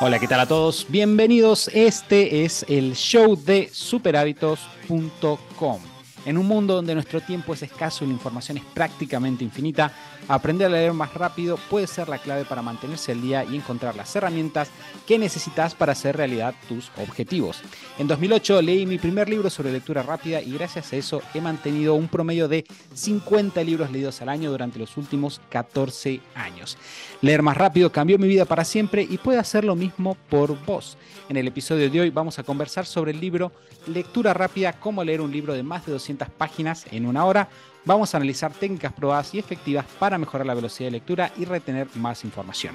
Hola, ¿qué tal a todos? Bienvenidos. Este es el show de superhábitos.com. En un mundo donde nuestro tiempo es escaso y la información es prácticamente infinita, aprender a leer más rápido puede ser la clave para mantenerse al día y encontrar las herramientas que necesitas para hacer realidad tus objetivos. En 2008 leí mi primer libro sobre lectura rápida y gracias a eso he mantenido un promedio de 50 libros leídos al año durante los últimos 14 años leer más rápido cambió mi vida para siempre y puede hacer lo mismo por vos. En el episodio de hoy vamos a conversar sobre el libro Lectura Rápida, cómo leer un libro de más de 200 páginas en una hora. Vamos a analizar técnicas probadas y efectivas para mejorar la velocidad de lectura y retener más información.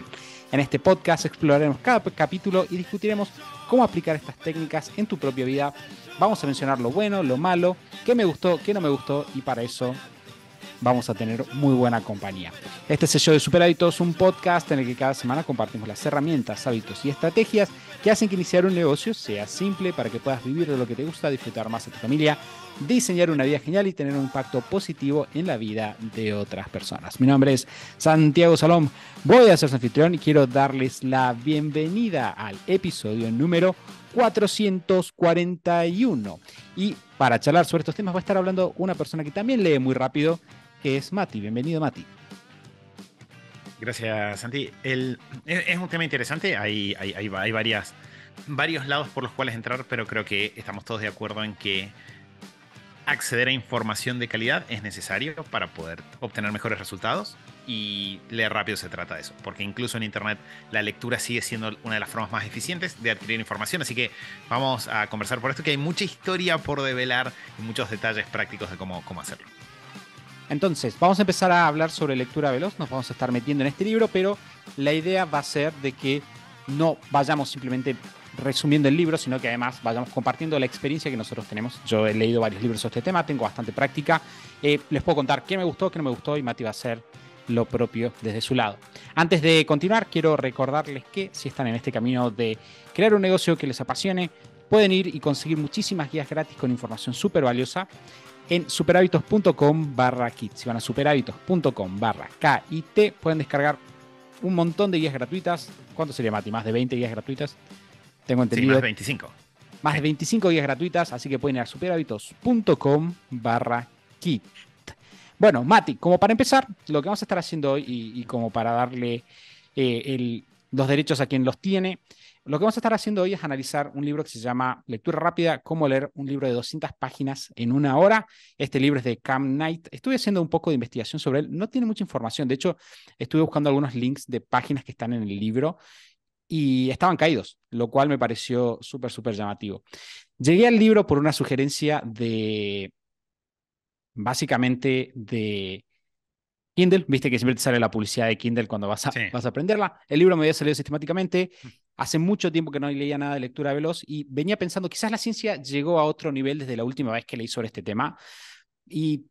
En este podcast exploraremos cada capítulo y discutiremos cómo aplicar estas técnicas en tu propia vida. Vamos a mencionar lo bueno, lo malo, qué me gustó, qué no me gustó y para eso vamos a tener muy buena compañía. Este es show de Superhábitos es un podcast en el que cada semana compartimos las herramientas, hábitos y estrategias que hacen que iniciar un negocio sea simple para que puedas vivir de lo que te gusta, disfrutar más a tu familia, diseñar una vida genial y tener un impacto positivo en la vida de otras personas. Mi nombre es Santiago Salom, voy a ser su anfitrión y quiero darles la bienvenida al episodio número 441. Y para charlar sobre estos temas va a estar hablando una persona que también lee muy rápido, que es Mati. Bienvenido, Mati. Gracias, Santi. es, un tema interesante. Hay, varias, varios lados por los cuales entrar, pero creo que estamos todos de acuerdo en que acceder a información de calidad es necesario para poder obtener mejores resultados y leer rápido se trata de eso, porque incluso en Internet la lectura sigue siendo una de las formas más eficientes de adquirir información, así que vamos a conversar por esto, que hay mucha historia por develar y muchos detalles prácticos de cómo, cómo hacerlo. Entonces, vamos a empezar a hablar sobre lectura veloz, nos vamos a estar metiendo en este libro, pero la idea va a ser de que no vayamos simplemente resumiendo el libro, sino que además vayamos compartiendo la experiencia que nosotros tenemos. Yo he leído varios libros sobre este tema, tengo bastante práctica, eh, les puedo contar qué me gustó, qué no me gustó y Mati va a hacer lo propio desde su lado. Antes de continuar, quiero recordarles que si están en este camino de crear un negocio que les apasione, pueden ir y conseguir muchísimas guías gratis con información súper valiosa en superhábitos.com barra kit. Si van a superhábitos.com barra KIT, pueden descargar un montón de guías gratuitas. ¿Cuánto sería, Mati? ¿Más de 20 guías gratuitas? Tengo entendido. Sí, más de 25. Más de 25 guías gratuitas, así que pueden ir a superhábitos.com barra kit. Bueno, Mati, como para empezar, lo que vamos a estar haciendo hoy y, como para darle eh, los derechos a quien los tiene, lo que vamos a estar haciendo hoy es analizar un libro que se llama Lectura Rápida, cómo leer un libro de 200 páginas en una hora. Este libro es de Cam Knight. Estuve haciendo un poco de investigación sobre él. No tiene mucha información. De hecho, estuve buscando algunos links de páginas que están en el libro y estaban caídos, lo cual me pareció súper, súper llamativo. Llegué al libro por una sugerencia de, básicamente, de Kindle, viste que siempre te sale la publicidad de Kindle cuando vas a, vas a aprenderla. El libro me había salido sistemáticamente. Mm. Hace mucho tiempo que no leía nada de lectura veloz y venía pensando, quizás la ciencia llegó a otro nivel desde la última vez que leí sobre este tema. Y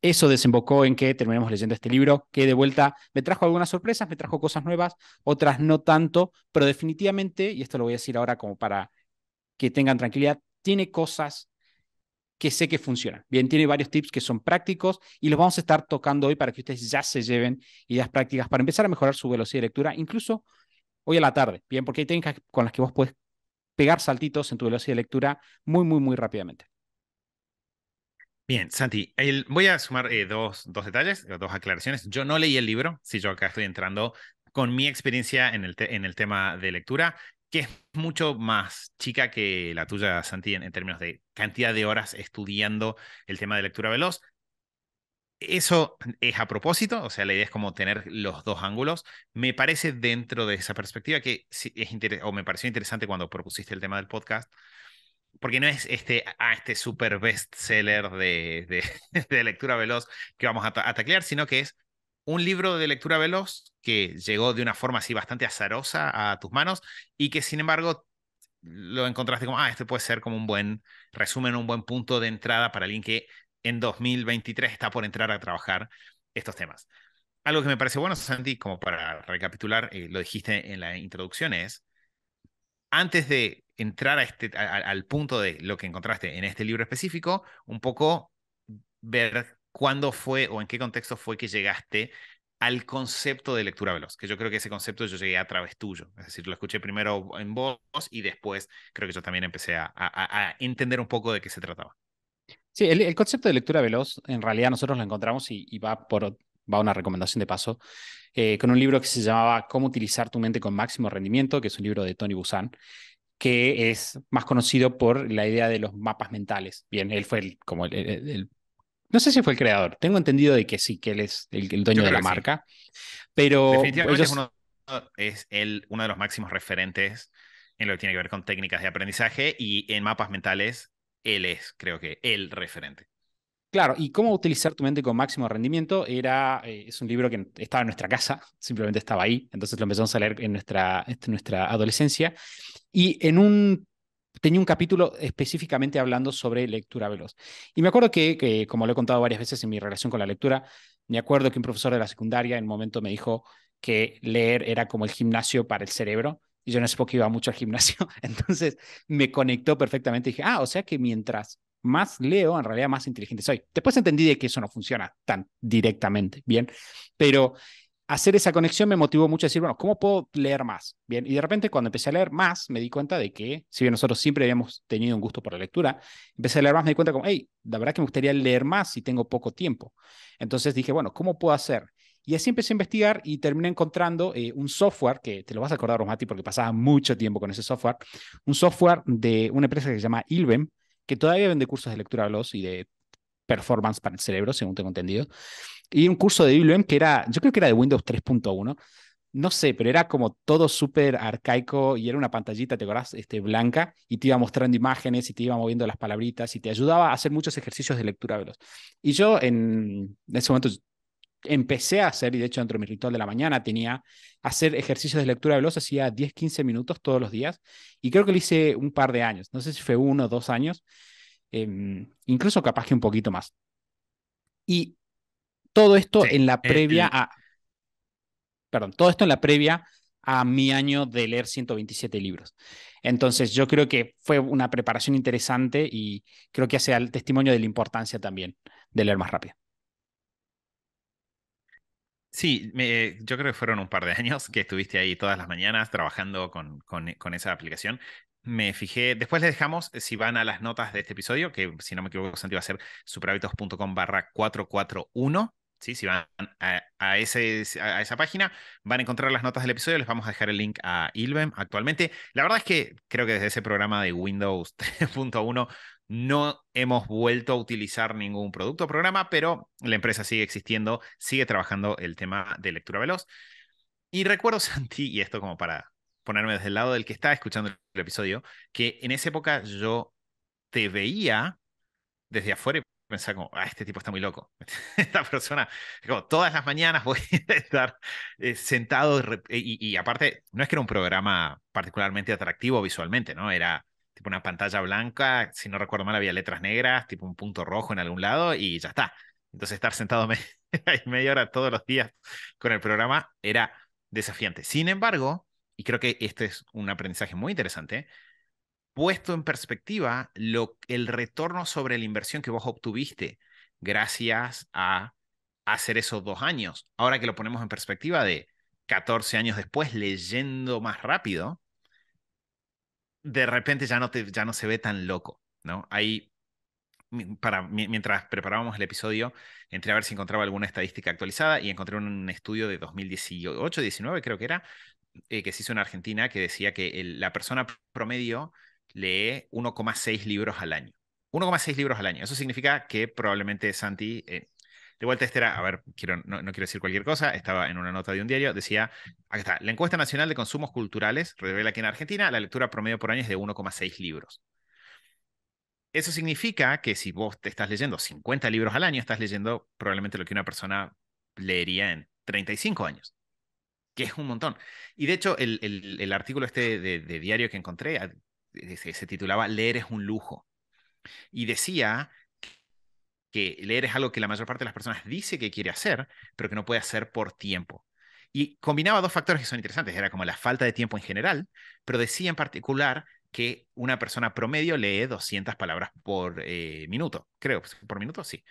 eso desembocó en que terminemos leyendo este libro, que de vuelta me trajo algunas sorpresas, me trajo cosas nuevas, otras no tanto, pero definitivamente, y esto lo voy a decir ahora como para que tengan tranquilidad, tiene cosas que sé que funciona. Bien, tiene varios tips que son prácticos y los vamos a estar tocando hoy para que ustedes ya se lleven ideas prácticas para empezar a mejorar su velocidad de lectura, incluso hoy a la tarde. Bien, porque hay técnicas con las que vos puedes pegar saltitos en tu velocidad de lectura muy, muy, muy rápidamente. Bien, Santi, voy a sumar eh, dos, dos detalles, eh, dos aclaraciones. Yo no leí el libro, si yo acá estoy entrando con mi experiencia en el, en el tema de lectura que es mucho más chica que la tuya, Santi, en, términos de cantidad de horas estudiando el tema de lectura veloz. Eso es a propósito, o sea, la idea es como tener los dos ángulos. Me parece dentro de esa perspectiva que es o me pareció interesante cuando propusiste el tema del podcast, porque no es este, ah, este super bestseller de, de, lectura veloz que vamos a, a taclear, sino que es un libro de lectura veloz que llegó de una forma así bastante azarosa a tus manos y que sin embargo lo encontraste como, ah, este puede ser como un buen resumen, un buen punto de entrada para alguien que en 2023 está por entrar a trabajar estos temas. Algo que me parece bueno, Santi, como para recapitular, eh, lo dijiste en la introducción, es, antes de entrar a este, al punto de lo que encontraste en este libro específico, un poco ver ¿cuándo fue o en qué contexto fue que llegaste al concepto de lectura veloz? Que yo creo que ese concepto yo llegué a través tuyo. Es decir, lo escuché primero en voz y después creo que yo también empecé a, entender un poco de qué se trataba. Sí, el, concepto de lectura veloz, en realidad nosotros lo encontramos y, va por va una recomendación de paso, eh, con un libro que se llamaba Cómo utilizar tu mente con máximo rendimiento, que es un libro de Tony Busan, que es más conocido por la idea de los mapas mentales. Bien, él fue el, como el, no sé si fue el creador, tengo entendido de que sí, que él es el, dueño de la marca, pero... Definitivamente es, uno, uno de los máximos referentes en lo que tiene que ver con técnicas de aprendizaje y en mapas mentales, él es, creo que, el referente. Claro, y cómo utilizar tu mente con máximo rendimiento era, eh, es un libro que estaba en nuestra casa, simplemente estaba ahí, entonces lo empezamos a leer en nuestra, en nuestra adolescencia, y en un tenía un capítulo específicamente hablando sobre lectura veloz. Y me acuerdo que, como lo he contado varias veces en mi relación con la lectura, me acuerdo que un profesor de la secundaria en un momento me dijo que leer era como el gimnasio para el cerebro. Y yo sé por qué iba mucho al gimnasio. Entonces me conectó perfectamente. Y dije, ah, o sea que mientras más leo, en realidad más inteligente soy. Después entendí de que eso no funciona tan directamente, ¿bien? Pero hacer esa conexión me motivó mucho a decir, bueno, ¿cómo puedo leer más? Bien, y de repente cuando empecé a leer más, me di cuenta de que, si bien nosotros siempre habíamos tenido un gusto por la lectura, empecé a leer más, me di cuenta como, hey, la verdad que me gustaría leer más si tengo poco tiempo. Entonces dije, bueno, ¿cómo puedo hacer? Y así empecé a investigar y terminé encontrando eh, un software, que te lo vas a acordar, Romati, porque pasaba mucho tiempo con ese software, un software de una empresa que se llama Ilvem, que todavía vende cursos de lectura los y de performance para el cerebro, según tengo entendido y un curso de IBM que era, yo creo que era de Windows 3.1, no sé, pero era como todo súper arcaico y era una pantallita, ¿te acordás? Este, blanca y te iba mostrando imágenes y te iba moviendo las palabritas y te ayudaba a hacer muchos ejercicios de lectura veloz. Y yo en, ese momento empecé a hacer, y de hecho dentro de mi ritual de la mañana tenía hacer ejercicios de lectura veloz, hacía 10, 15 minutos todos los días y creo que lo hice un par de años, no sé si fue uno o dos años, em, incluso capaz que un poquito más. Y todo esto en la previa a. Perdón, todo esto en la previa a mi año de leer 127 libros. Entonces, yo creo que fue una preparación interesante y creo que hace el testimonio de la importancia también de leer más rápido. Sí, yo creo que fueron un par de años que estuviste ahí todas las mañanas trabajando con, con, con esa aplicación me fijé. Después les dejamos, eh, si van a las notas de este episodio, que si no me equivoco, Santi va a ser superhábitos.com barra 441. Si van a, esa página, van a encontrar las notas del episodio. Les vamos a dejar el link a Ilvem actualmente. La verdad es que creo que desde ese programa de Windows 3.1 no hemos vuelto a utilizar ningún producto o programa, pero la empresa sigue existiendo, sigue trabajando el tema de lectura veloz. Y recuerdo, Santi, y esto como para ponerme desde el lado del que está escuchando el episodio, que en esa época yo te veía desde afuera pensaba como, ah, este tipo está muy loco. Esta persona, como, todas las mañanas voy a estar eh, sentado y, aparte, no es que era un programa particularmente atractivo visualmente, ¿no? Era tipo una pantalla blanca, si no recuerdo mal había letras negras, tipo un punto rojo en algún lado y ya está. Entonces estar sentado media, media hora todos los días con el programa era desafiante. Sin embargo, y creo que este es un aprendizaje muy interesante, puesto en perspectiva el retorno sobre la inversión que vos obtuviste gracias a hacer esos dos años. Ahora que lo ponemos en perspectiva de 14 años después, leyendo más rápido, de repente ya no, ya no se ve tan loco, ¿no? Ahí, para, mientras preparábamos el episodio, entré a ver si encontraba alguna estadística actualizada y encontré un estudio de 2018-19, creo que era, eh, que se hizo en Argentina, que decía que la persona promedio lee 1,6 libros al año. 1,6 libros al año. Eso significa que probablemente Santi, eh, de vuelta este era, a ver, quiero, no, no, quiero decir cualquier cosa, estaba en una nota de un diario, decía, acá está, la encuesta nacional de consumos culturales revela que en Argentina la lectura promedio por año es de 1,6 libros. Eso significa que si vos te estás leyendo 50 libros al año, estás leyendo probablemente lo que una persona leería en 35 años, que es un montón. Y de hecho, el, artículo este de, diario que encontré se, titulaba Leer es un lujo. Y decía que leer es algo que la mayor parte de las personas dice que quiere hacer, pero que no puede hacer por tiempo. Y combinaba dos factores que son interesantes. Era como la falta de tiempo en general, pero decía en particular que una persona promedio lee 200 palabras por eh, minuto, creo, por minuto, sí.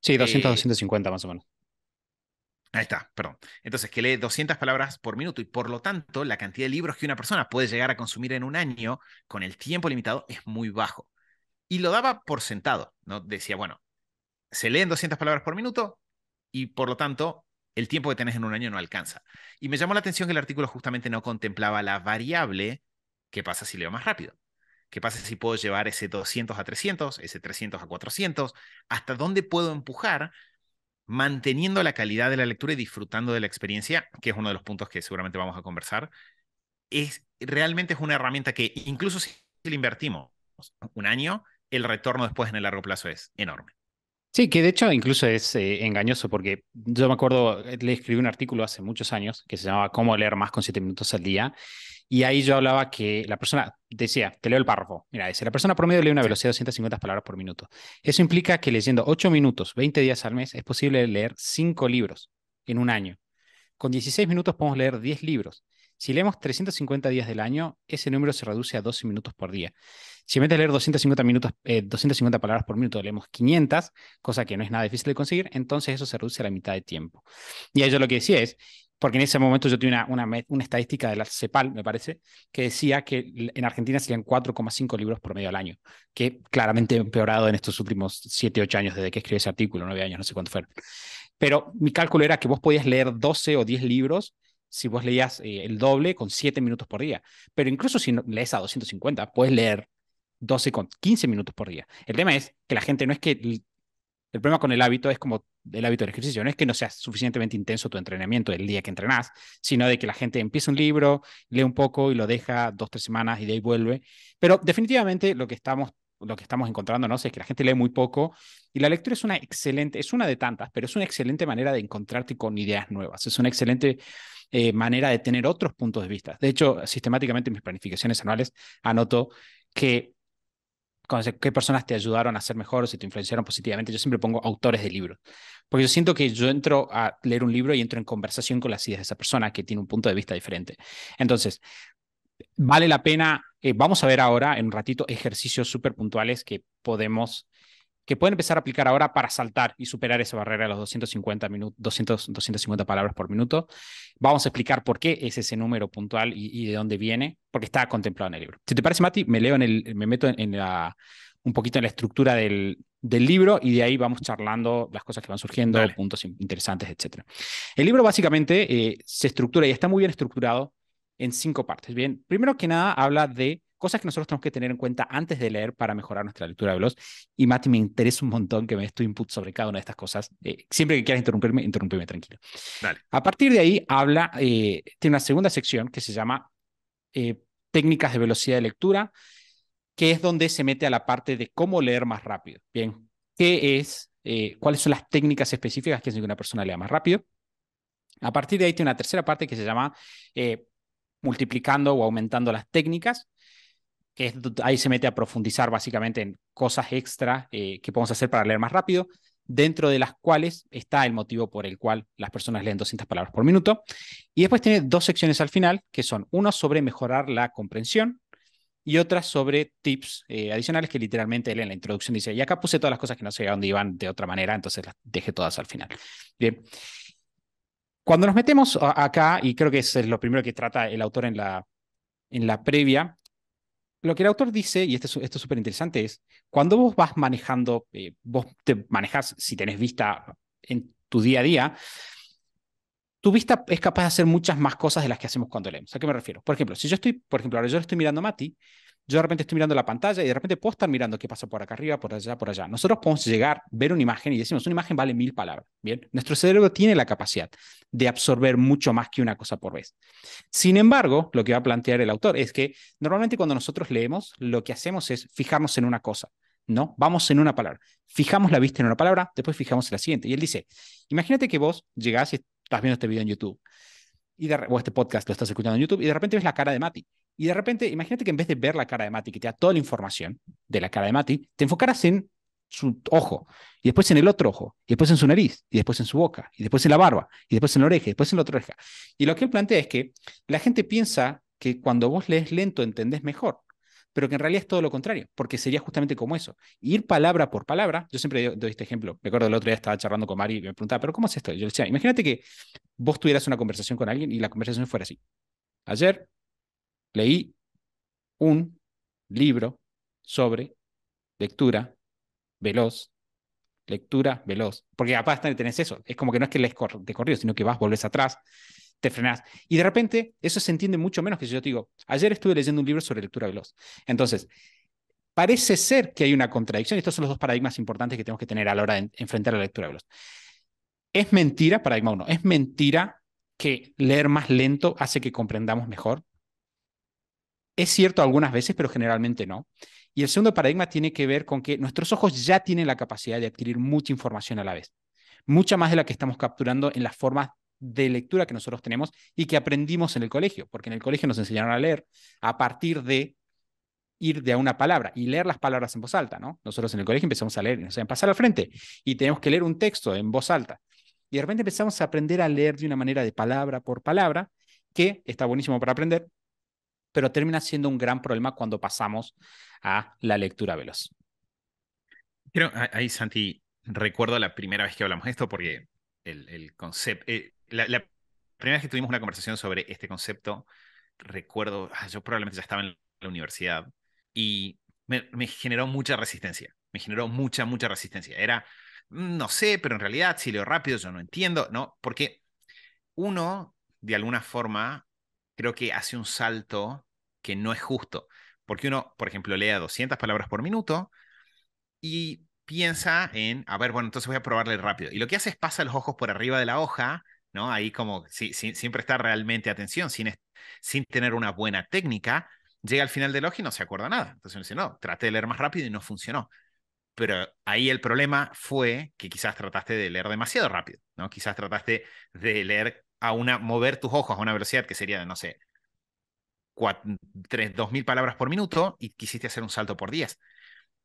Sí, 200, 250 eh, más o menos. Ahí está, perdón. Entonces, que lee 200 palabras por minuto y por lo tanto la cantidad de libros que una persona puede llegar a consumir en un año con el tiempo limitado es muy bajo. Y lo daba por sentado, ¿no? Decía, bueno, se leen 200 palabras por minuto y por lo tanto el tiempo que tenés en un año no alcanza. Y me llamó la atención que el artículo justamente no contemplaba la variable que pasa si leo más rápido. ¿Qué pasa si puedo llevar ese 200 a 300, ese 300 a 400? ¿Hasta dónde puedo empujar manteniendo la calidad de la lectura y disfrutando de la experiencia, que es uno de los puntos que seguramente vamos a conversar, es realmente es una herramienta que incluso si le invertimos un año, el retorno después en el largo plazo es enorme. Sí, que de hecho incluso es eh, engañoso porque yo me acuerdo, eh, le escribí un artículo hace muchos años que se llamaba Cómo leer más con siete minutos al día y ahí yo hablaba que la persona decía, te leo el párrafo. Mira, dice, la persona promedio lee una velocidad de 250 palabras por minuto. Eso implica que leyendo 8 minutos, 20 días al mes, es posible leer 5 libros en un año. Con 16 minutos podemos leer 10 libros. Si leemos 350 días del año, ese número se reduce a 12 minutos por día. Si en vez de leer 250, minutos, 250 eh, palabras por minuto leemos 500, cosa que no es nada difícil de conseguir, entonces eso se reduce a la mitad de tiempo. Y ahí yo lo que decía es, porque en ese momento yo tenía una, estadística de la CEPAL, me parece, que decía que en Argentina serían 4,5 libros por medio al año, que claramente ha empeorado en estos últimos 7, 8 años desde que escribí ese artículo, 9 años, no sé cuánto fueron. Pero mi cálculo era que vos podías leer 12 o 10 libros si vos leías eh, el doble con 7 minutos por día. Pero incluso si lees a 250, puedes leer 12 con 15 minutos por día. El tema es que la gente no es que el problema con el hábito es como el hábito de ejercicio, no es que no sea suficientemente intenso tu entrenamiento el día que entrenás, sino de que la gente empieza un libro, lee un poco y lo deja dos, tres semanas y de ahí vuelve. Pero definitivamente lo que estamos lo que estamos encontrándonos es que la gente lee muy poco y la lectura es una excelente, es una de tantas, pero es una excelente manera de encontrarte con ideas nuevas, es una excelente eh, manera de tener otros puntos de vista. De hecho, sistemáticamente en mis planificaciones anuales anoto que qué personas te ayudaron a ser mejor o si te influenciaron positivamente. Yo siempre pongo autores de libros, porque yo siento que yo entro a leer un libro y entro en conversación con las ideas de esa persona que tiene un punto de vista diferente. Entonces, vale la pena, eh, vamos a ver ahora en un ratito ejercicios súper puntuales que podemos que pueden empezar a aplicar ahora para saltar y superar esa barrera de los 250, 200, 250 palabras por minuto. Vamos a explicar por qué es ese número puntual y, de dónde viene, porque está contemplado en el libro. Si te parece, Mati, me leo en el, me meto en, la, un poquito en la estructura del, libro y de ahí vamos charlando las cosas que van surgiendo, puntos interesantes, etc. El libro básicamente eh, se estructura y está muy bien estructurado en cinco partes. Bien, primero que nada habla de cosas que nosotros tenemos que tener en cuenta antes de leer para mejorar nuestra lectura veloz. Y Mati, me interesa un montón que me des tu input sobre cada una de estas cosas. Eh, siempre que quieras interrumpirme, interrumpirme tranquilo. A partir de ahí, habla, eh, tiene una segunda sección que se llama eh, técnicas de velocidad de lectura, que es donde se mete a la parte de cómo leer más rápido. Bien, ¿qué es? ¿Cuáles son las técnicas específicas que hacen que una persona lea más rápido? A partir de ahí tiene una tercera parte que se llama multiplicando o aumentando las técnicas, que ahí se mete a profundizar básicamente en cosas extra eh, que podemos hacer para leer más rápido, dentro de las cuales está el motivo por el cual las personas leen 200 palabras por minuto. Y después tiene dos secciones al final, que son una sobre mejorar la comprensión y otra sobre tips eh, adicionales que literalmente él en la introducción dice, y acá puse todas las cosas que no sé a dónde iban de otra manera, entonces las dejé todas al final. Bien. Cuando nos metemos acá, y creo que es lo primero que trata el autor en la, en la previa, lo que el autor dice, y este esto, es súper interesante, es cuando vos vas manejando, eh, vos te manejas, si tenés vista en tu día a día, tu vista es capaz de hacer muchas más cosas de las que hacemos cuando leemos. ¿A qué me refiero? Por ejemplo, si yo estoy, por ejemplo, ahora yo estoy mirando a Mati, yo de repente estoy mirando la pantalla y de repente puedo estar mirando qué pasa por acá arriba, por allá, por allá. Nosotros podemos llegar, ver una imagen y decimos, una imagen vale mil palabras. Bien, nuestro cerebro tiene la capacidad de absorber mucho más que una cosa por vez. Sin embargo, lo que va a plantear el autor es que normalmente cuando nosotros leemos, lo que hacemos es fijarnos en una cosa. ¿no? Vamos en una palabra. Fijamos la vista en una palabra, después fijamos en la siguiente. Y él dice, imagínate que vos llegás y estás viendo este video en YouTube, y de, o este podcast lo estás escuchando en YouTube, y de repente ves la cara de Mati. Y de repente, imagínate que en vez de ver la cara de Mati, que te da toda la información de la cara de Mati, te enfocaras en su ojo, y después en el otro ojo, y después en su nariz, y después en su boca, y después en la barba, y después en la oreja, y después en la otra oreja. Y lo que él plantea es que la gente piensa que cuando vos lees lento entendés mejor, pero que en realidad es todo lo contrario, porque sería justamente como eso, ir palabra por palabra. Yo siempre doy este ejemplo, me acuerdo el otro día estaba charlando con Mari y me preguntaba, pero ¿cómo es esto? Yo decía, imagínate que vos tuvieras una conversación con alguien y la conversación fuera así. Ayer leí un libro sobre lectura veloz, lectura veloz, porque aparte tenés eso, es como que no es que lees de corrido, sino que vas, volvés atrás, te frenás. Y de repente eso se entiende mucho menos que si yo te digo, ayer estuve leyendo un libro sobre lectura veloz. Entonces, parece ser que hay una contradicción, y estos son los dos paradigmas importantes que tenemos que tener a la hora de enfrentar la lectura veloz. Es mentira, paradigma uno, es mentira que leer más lento hace que comprendamos mejor. Es cierto algunas veces, pero generalmente no. Y el segundo paradigma tiene que ver con que nuestros ojos ya tienen la capacidad de adquirir mucha información a la vez, mucha más de la que estamos capturando en las formas de lectura que nosotros tenemos y que aprendimos en el colegio, porque en el colegio nos enseñaron a leer a partir de ir de a una palabra y leer las palabras en voz alta, ¿no? Nosotros en el colegio empezamos a leer y nos a pasar al frente y tenemos que leer un texto en voz alta. Y de repente empezamos a aprender a leer de una manera de palabra por palabra, que está buenísimo para aprender, pero termina siendo un gran problema cuando pasamos a la lectura veloz. Creo, ahí Santi, recuerdo la primera vez que hablamos de esto porque el, concepto, eh, la, primera vez que tuvimos una conversación sobre este concepto, recuerdo, ah, yo probablemente ya estaba en la universidad y me, me generó mucha resistencia, me generó mucha, mucha resistencia. Era, mm, no sé, pero en realidad si leo rápido yo no entiendo, ¿no? Porque uno, de alguna forma, creo que hace un salto que no es justo, porque uno, por ejemplo, lea 200 palabras por minuto y piensa en, a ver, bueno, entonces voy a probarle rápido. Y lo que hace es pasa los ojos por arriba de la hoja, ¿no? Ahí como si, sin prestar realmente atención, sin, sin tener una buena técnica, llega al final del ojo y no se acuerda nada. Entonces uno dice, no, traté de leer más rápido y no funcionó. Pero ahí el problema fue que quizás trataste de leer demasiado rápido, ¿no? Quizás trataste de leer a una, mover tus ojos a una velocidad que sería, de, no sé, 2.000 palabras por minuto y quisiste hacer un salto por 10.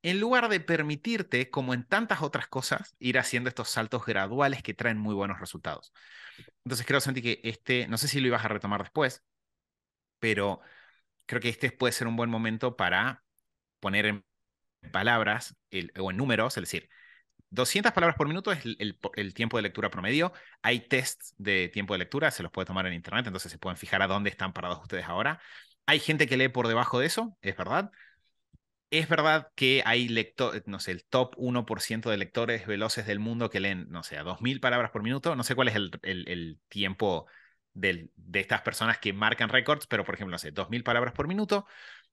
En lugar de permitirte, como en tantas otras cosas, ir haciendo estos saltos graduales que traen muy buenos resultados. Entonces creo, Santi, que este, no sé si lo ibas a retomar después, pero creo que este puede ser un buen momento para poner en palabras o en números, es decir, 200 palabras por minuto es el, tiempo de lectura promedio. Hay tests de tiempo de lectura, se los puede tomar en internet, entonces se pueden fijar a dónde están parados ustedes ahora. Hay gente que lee por debajo de eso, es verdad. Es verdad que hay lectores, eh, no sé, el top 1% de lectores veloces del mundo que leen, no sé, a 2.000 palabras por minuto. No sé cuál es el, el tiempo del, de estas personas que marcan récords, pero por ejemplo, no sé, 2.000 palabras por minuto.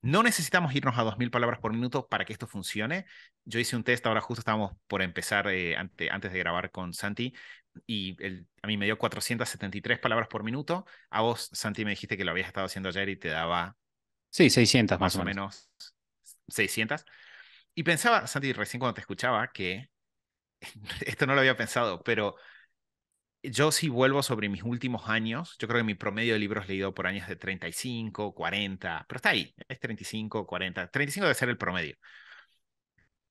No necesitamos irnos a 2.000 palabras por minuto para que esto funcione. Yo hice un test, ahora justo estábamos por empezar eh, antes de grabar con Santi, y a mí me dio 473 palabras por minuto. A vos, Santi, me dijiste que lo habías estado haciendo ayer y te daba... Sí, 600 más, o menos. 600. Y pensaba, Santi, recién cuando te escuchaba, que esto no lo había pensado, pero yo si vuelvo sobre mis últimos años, yo creo que mi promedio de libros leído por años es de 35, 40, pero está ahí, es 35, 40, 35 debe ser el promedio.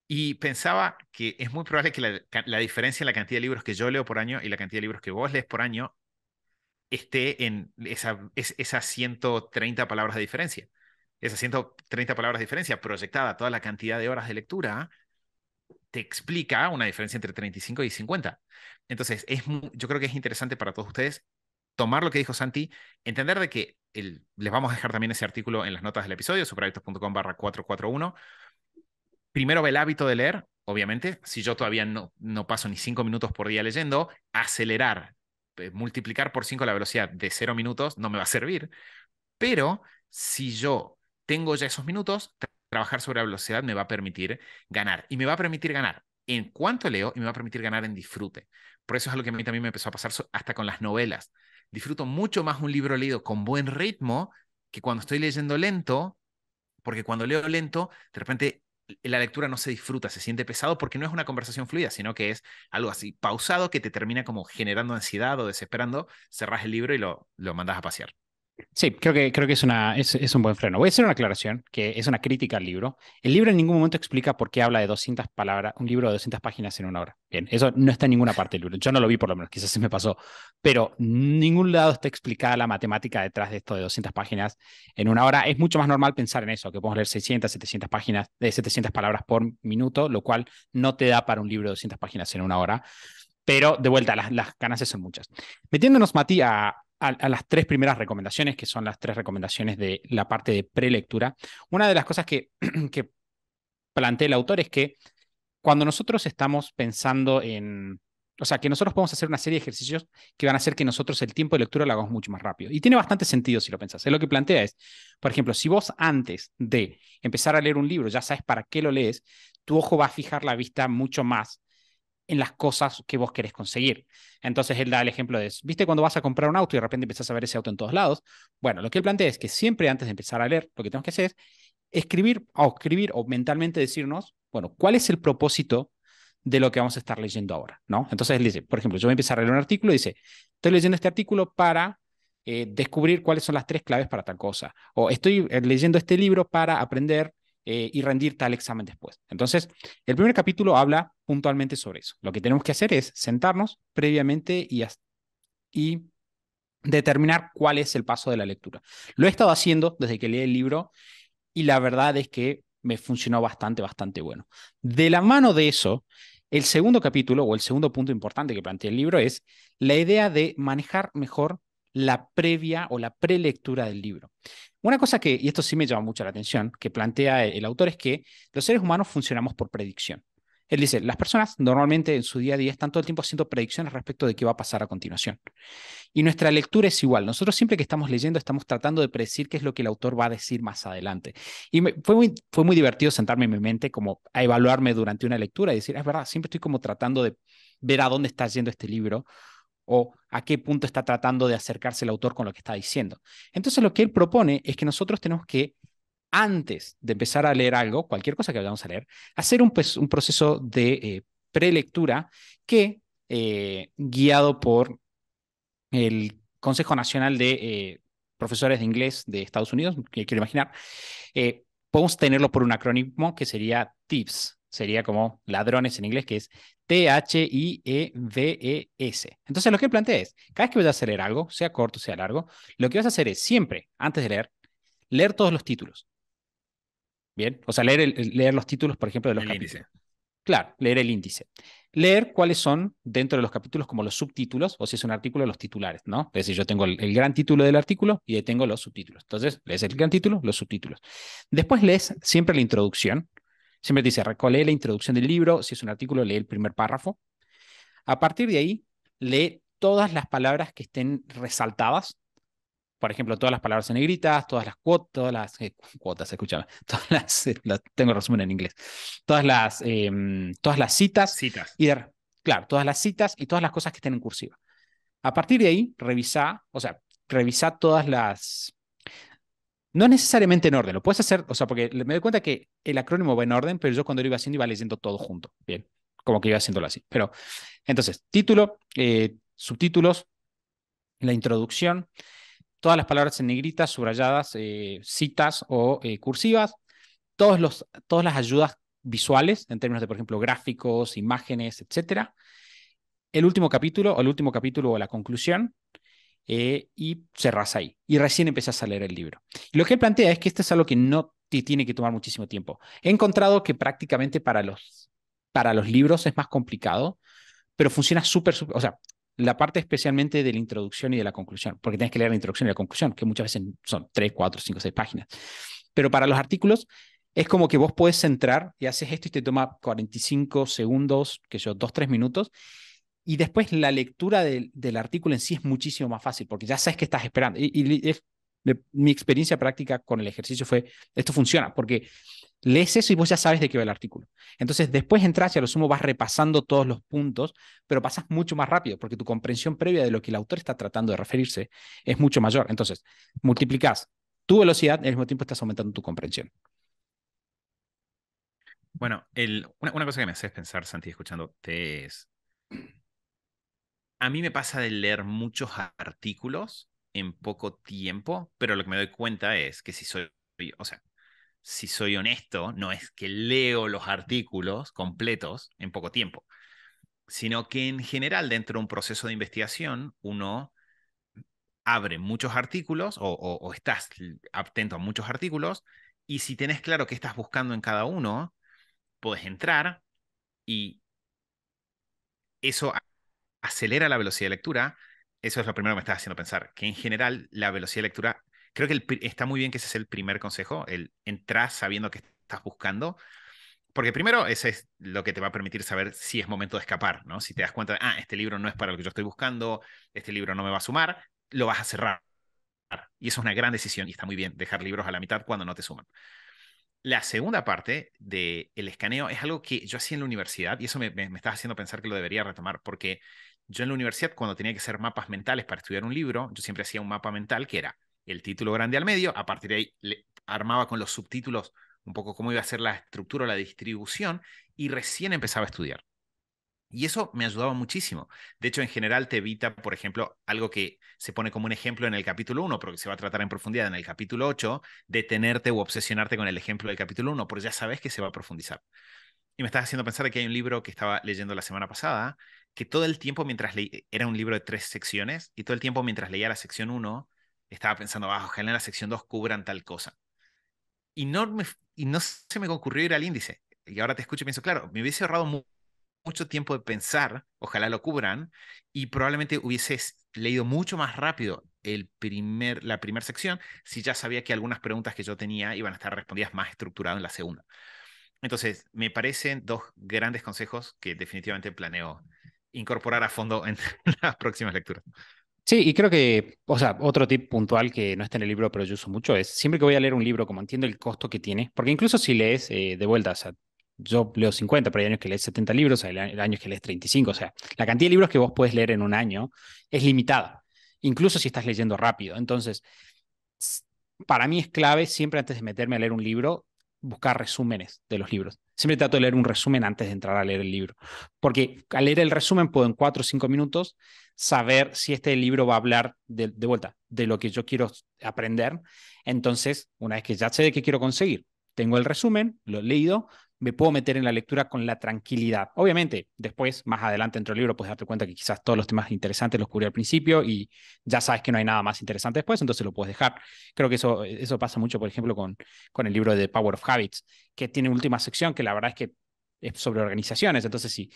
Y pensaba que es muy probable que la, diferencia en la cantidad de libros que yo leo por año y la cantidad de libros que vos lees por año esté en esa, esas 130 palabras de diferencia. Esas 130 palabras de diferencia proyectada a toda la cantidad de horas de lectura te explica una diferencia entre 35 y 50. Entonces, es yo creo que es interesante para todos ustedes tomar lo que dijo Santi, entender de que el, les vamos a dejar también ese artículo en las notas del episodio, superhábitos.com barra 441. Primero el hábito de leer, obviamente, si yo todavía no, no paso ni cinco minutos por día leyendo, acelerar, eh, multiplicar por cinco la velocidad de cero minutos no me va a servir, pero si yo tengo ya esos minutos, trabajar sobre la velocidad me va a permitir ganar y me va a permitir ganar en cuanto leo y me va a permitir ganar en disfrute. Por eso es algo que a mí también me empezó a pasar hasta con las novelas. Disfruto mucho más un libro leído con buen ritmo que cuando estoy leyendo lento, porque cuando leo lento, de repente la lectura no se disfruta, se siente pesado porque no es una conversación fluida, sino que es algo así pausado que te termina como generando ansiedad o desesperando, cerrás el libro y lo, lo mandas a pasear. Sí, creo que, creo que es, una, es, un buen freno. Voy a hacer una aclaración, que es una crítica al libro. El libro en ningún momento explica por qué habla de 200 palabras, un libro de 200 páginas en una hora. Bien, eso no está en ninguna parte del libro. Yo no lo vi por lo menos, quizás se me pasó. Pero ningún lado está explicada la matemática detrás de esto de 200 páginas en una hora. Es mucho más normal pensar en eso, que podemos leer 600, 700 páginas, de eh, 700 palabras por minuto, lo cual no te da para un libro de 200 páginas en una hora. Pero de vuelta, las, las ganancias son muchas. Metiéndonos, Mati, a, a, las tres primeras recomendaciones, que son las tres recomendaciones de la parte de prelectura, una de las cosas que, plantea el autor es que cuando nosotros estamos pensando en, o sea, que nosotros podemos hacer una serie de ejercicios que van a hacer que nosotros el tiempo de lectura lo hagamos mucho más rápido. Y tiene bastante sentido si lo pensás. Es lo que plantea es, por ejemplo, si vos antes de empezar a leer un libro ya sabes para qué lo lees, tu ojo va a fijar la vista mucho más en las cosas que vos querés conseguir. Entonces él da el ejemplo de, ¿viste cuando vas a comprar un auto y de repente empiezas a ver ese auto en todos lados? Bueno, lo que él plantea es que siempre antes de empezar a leer, lo que tenemos que hacer es escribir o escribir o mentalmente decirnos, bueno, ¿cuál es el propósito de lo que vamos a estar leyendo ahora? ¿no? Entonces él dice, por ejemplo, yo voy a empezar a leer un artículo y dice, estoy leyendo este artículo para eh, descubrir cuáles son las tres claves para tal cosa. O estoy eh, leyendo este libro para aprender eh, y rendir tal examen después. Entonces, el primer capítulo habla puntualmente sobre eso. Lo que tenemos que hacer es sentarnos previamente y, y determinar cuál es el paso de la lectura. Lo he estado haciendo desde que leí el libro y la verdad es que me funcionó bastante, bastante bueno. De la mano de eso, el segundo capítulo o el segundo punto importante que plantea el libro es la idea de manejar mejor la previa o la prelectura del libro. Una cosa que, y esto sí me llama mucho la atención, que plantea el, autor es que los seres humanos funcionamos por predicción. Él dice, las personas normalmente en su día a día están todo el tiempo haciendo predicciones respecto de qué va a pasar a continuación. Y nuestra lectura es igual. Nosotros siempre que estamos leyendo estamos tratando de predecir qué es lo que el autor va a decir más adelante. Y fue, muy, fue muy divertido sentarme en mi mente como a evaluarme durante una lectura y decir, ah, es verdad, siempre estoy como tratando de ver a dónde está yendo este libro o a qué punto está tratando de acercarse el autor con lo que está diciendo. Entonces lo que él propone es que nosotros tenemos que, antes de empezar a leer algo, cualquier cosa que vayamos a leer, hacer un, proceso de eh, prelectura que, eh, guiado por el Consejo Nacional de eh, Profesores de Inglés de Estados Unidos, que quiero imaginar, podemos tenerlo por un acrónimo que sería TIPS, sería como ladrones en inglés, que es T-H-I-E-V-E-S. Entonces lo que plantea es, cada vez que vayas a leer algo, sea corto, sea largo, lo que vas a hacer es siempre, antes de leer, leer todos los títulos. Bien, o sea, leer, leer los títulos, por ejemplo, de los el Índice. Claro, leer el índice. Leer cuáles son dentro de los capítulos como los subtítulos, o si es un artículo, los titulares, ¿no? Es decir, yo tengo el, el gran título del artículo y ahí tengo los subtítulos. Entonces, lees el gran título, los subtítulos. Después lees siempre la introducción, Siempre te dice, recolee la introducción del libro, si es un artículo, lee el primer párrafo. A partir de ahí, lee todas las palabras que estén resaltadas. Por ejemplo, todas las palabras en negritas, todas las cuotas, todas las eh, cuotas, escúchame, todas las, eh, tengo resumen en inglés, todas las, em, todas las citas, citas. Y claro, todas las citas y todas las cosas que estén en cursiva. A partir de ahí, revisa, o sea, revisa todas las, no necesariamente en orden, lo puedes hacer, o sea, porque me doy cuenta que el acrónimo va en orden, pero yo cuando lo iba haciendo iba leyendo todo junto, bien, como que iba haciéndolo así. Pero entonces, título, eh, subtítulos, la introducción, todas las palabras en negritas, subrayadas, eh, citas o eh, cursivas, todos los, todas las ayudas visuales en términos de, por ejemplo, gráficos, imágenes, etcétera. El último capítulo o el último capítulo o la conclusión, eh, y cerras ahí. Y recién empezás a leer el libro. Y lo que plantea es que esto es algo que no te tiene que tomar muchísimo tiempo. He encontrado que prácticamente para los, para los libros es más complicado, pero funciona súper, o sea, la parte especialmente de la introducción y de la conclusión, porque tienes que leer la introducción y la conclusión, que muchas veces son 3, 4, 5, 6 páginas. Pero para los artículos es como que vos puedes entrar y haces esto y te toma 45 segundos, que yo, 2, 3 minutos, y después la lectura del, artículo en sí es muchísimo más fácil, porque ya sabes que estás esperando. Y, mi experiencia práctica con el ejercicio fue, esto funciona, porque lees eso y vos ya sabes de qué va el artículo. Entonces, después entras y a lo sumo vas repasando todos los puntos, pero pasas mucho más rápido, porque tu comprensión previa de lo que el autor está tratando de referirse es mucho mayor. Entonces, multiplicas tu velocidad, al mismo tiempo estás aumentando tu comprensión. Bueno, una, cosa que me haces pensar, Santi, escuchando es a mí me pasa de leer muchos artículos en poco tiempo, pero lo que me doy cuenta es que si soy, o sea, si soy honesto, no es que leo los artículos completos en poco tiempo, sino que en general dentro de un proceso de investigación uno abre muchos artículos o, estás atento a muchos artículos y si tenés claro qué estás buscando en cada uno, puedes entrar y eso acelera la velocidad de lectura, eso es lo primero que me está haciendo pensar, que en general la velocidad de lectura, creo que está muy bien que ese es el primer consejo, el entrar sabiendo que estás buscando, porque primero ese es lo que te va a permitir saber si es momento de escapar, ¿no? Si te das cuenta, ah, este libro no es para lo que yo estoy buscando, este libro no me va a sumar, lo vas a cerrar. Y eso es una gran decisión y está muy bien dejar libros a la mitad cuando no te suman. La segunda parte del el escaneo es algo que yo hacía en la universidad y eso me, está haciendo pensar que lo debería retomar porque yo en la universidad, cuando tenía que hacer mapas mentales para estudiar un libro, yo siempre hacía un mapa mental que era el título grande al medio, a partir de ahí armaba con los subtítulos un poco cómo iba a ser la estructura o la distribución, y recién empezaba a estudiar. Y eso me ayudaba muchísimo. De hecho, en general te evita, por ejemplo, algo que se pone como un ejemplo en el capítulo 1, porque se va a tratar en profundidad en el capítulo 8, detenerte o obsesionarte con el ejemplo del capítulo 1, porque ya sabes que se va a profundizar. Y me estás haciendo pensar que hay un libro que estaba leyendo la semana pasada, que todo el tiempo mientras leía, eh, era un libro de tres secciones, y todo el tiempo mientras leía la sección uno, estaba pensando, ah, ojalá en la sección dos cubran tal cosa. Y no, y no se me concurrió ir al índice. Y ahora te escucho y pienso, claro, me hubiese ahorrado mucho tiempo de pensar, ojalá lo cubran, y probablemente hubiese leído mucho más rápido el primer, la primera sección si ya sabía que algunas preguntas que yo tenía iban a estar respondidas más estructurado en la segunda. Entonces, me parecen dos grandes consejos que definitivamente planeo incorporar a fondo en las próximas lecturas. Sí, y creo que, o sea, otro tip puntual que no está en el libro, pero yo uso mucho, es siempre que voy a leer un libro, como entiendo el costo que tiene, porque incluso si lees eh, de vuelta, o sea, yo leo 50, pero hay años que lees 70 libros, hay años que lees 35, o sea, la cantidad de libros que vos puedes leer en un año es limitada, incluso si estás leyendo rápido. Entonces, para mí es clave siempre antes de meterme a leer un libro, buscar resúmenes de los libros. Siempre trato de leer un resumen antes de entrar a leer el libro, porque al leer el resumen puedo en cuatro o cinco minutos saber si este libro va a hablar de, de vuelta de lo que yo quiero aprender. Entonces, una vez que ya sé de qué quiero conseguir, tengo el resumen, lo he leído, me puedo meter en la lectura con la tranquilidad. Obviamente, después, más adelante dentro del libro, puedes darte cuenta que quizás todos los temas interesantes los cubrí al principio y ya sabes que no hay nada más interesante después, entonces lo puedes dejar. Creo que eso, eso pasa mucho, por ejemplo, con, con el libro de Power of Habits, que tiene última sección que la verdad es que es sobre organizaciones. Entonces, si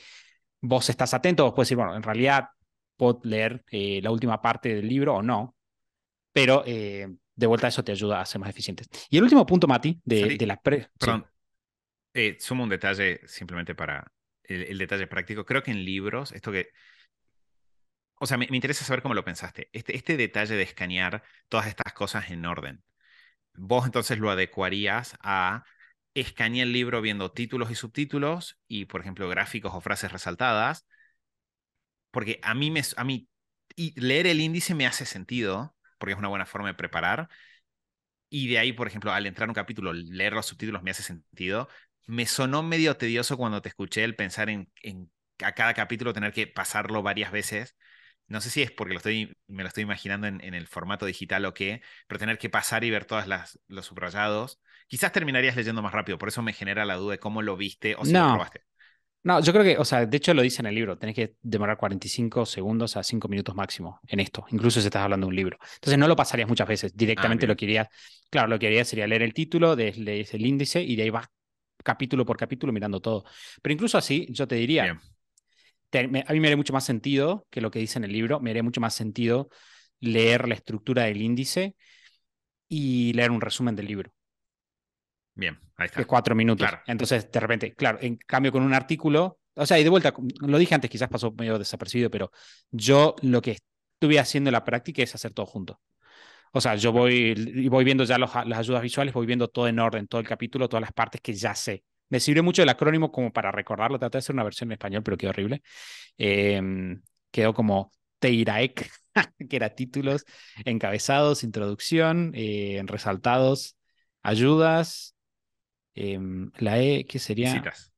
vos estás atento, vos puedes decir, bueno, en realidad puedo leer eh, la última parte del libro o no, pero eh, de vuelta eso te ayuda a ser más eficientes. Y el último punto, Mati, de, de la sumo un detalle simplemente para el, detalle práctico. Creo que en libros, esto que... O sea, me, me interesa saber cómo lo pensaste. Este, este detalle de escanear todas estas cosas en orden. Vos entonces lo adecuarías a escanear el libro viendo títulos y subtítulos y, por ejemplo, gráficos o frases resaltadas, porque a mí, me, a mí leer el índice me hace sentido, porque es una buena forma de preparar, y de ahí, por ejemplo, al entrar un capítulo, leer los subtítulos me hace sentido, me sonó medio tedioso cuando te escuché el pensar en, a cada capítulo tener que pasarlo varias veces. No sé si es porque lo estoy, me lo estoy imaginando en, el formato digital o qué, pero tener que pasar y ver todos los subrayados. Quizás terminarías leyendo más rápido, por eso me genera la duda de cómo lo viste o si no. lo No, yo creo que, o sea, de hecho lo dice en el libro, tenés que demorar 45 segundos a 5 minutos máximo en esto, incluso si estás hablando de un libro. Entonces no lo pasarías muchas veces, ah, directamente lo que claro, lo que harías sería leer el título, lees el índice y de ahí vas capítulo por capítulo mirando todo. Pero incluso así, yo te diría, a mí me haría mucho más sentido que lo que dice en el libro, me haría mucho más sentido leer la estructura del índice y leer un resumen del libro. Bien, ahí está. Es cuatro minutos. Entonces, de repente, claro, en cambio con un artículo, o sea, y de vuelta, lo dije antes, quizás pasó medio desapercibido, pero yo lo que estuve haciendo en la práctica es hacer todo junto. O sea, yo voy, y voy viendo ya las ayudas visuales, voy viendo todo en orden, todo el capítulo, todas las partes que ya sé. Me sirve mucho el acrónimo como para recordarlo. Traté de hacer una versión en español, pero quedó horrible. Em, quedó como Teiraek, que era títulos, encabezados, introducción, eh, resaltados, ayudas, em, la E, ¿qué sería? Citas.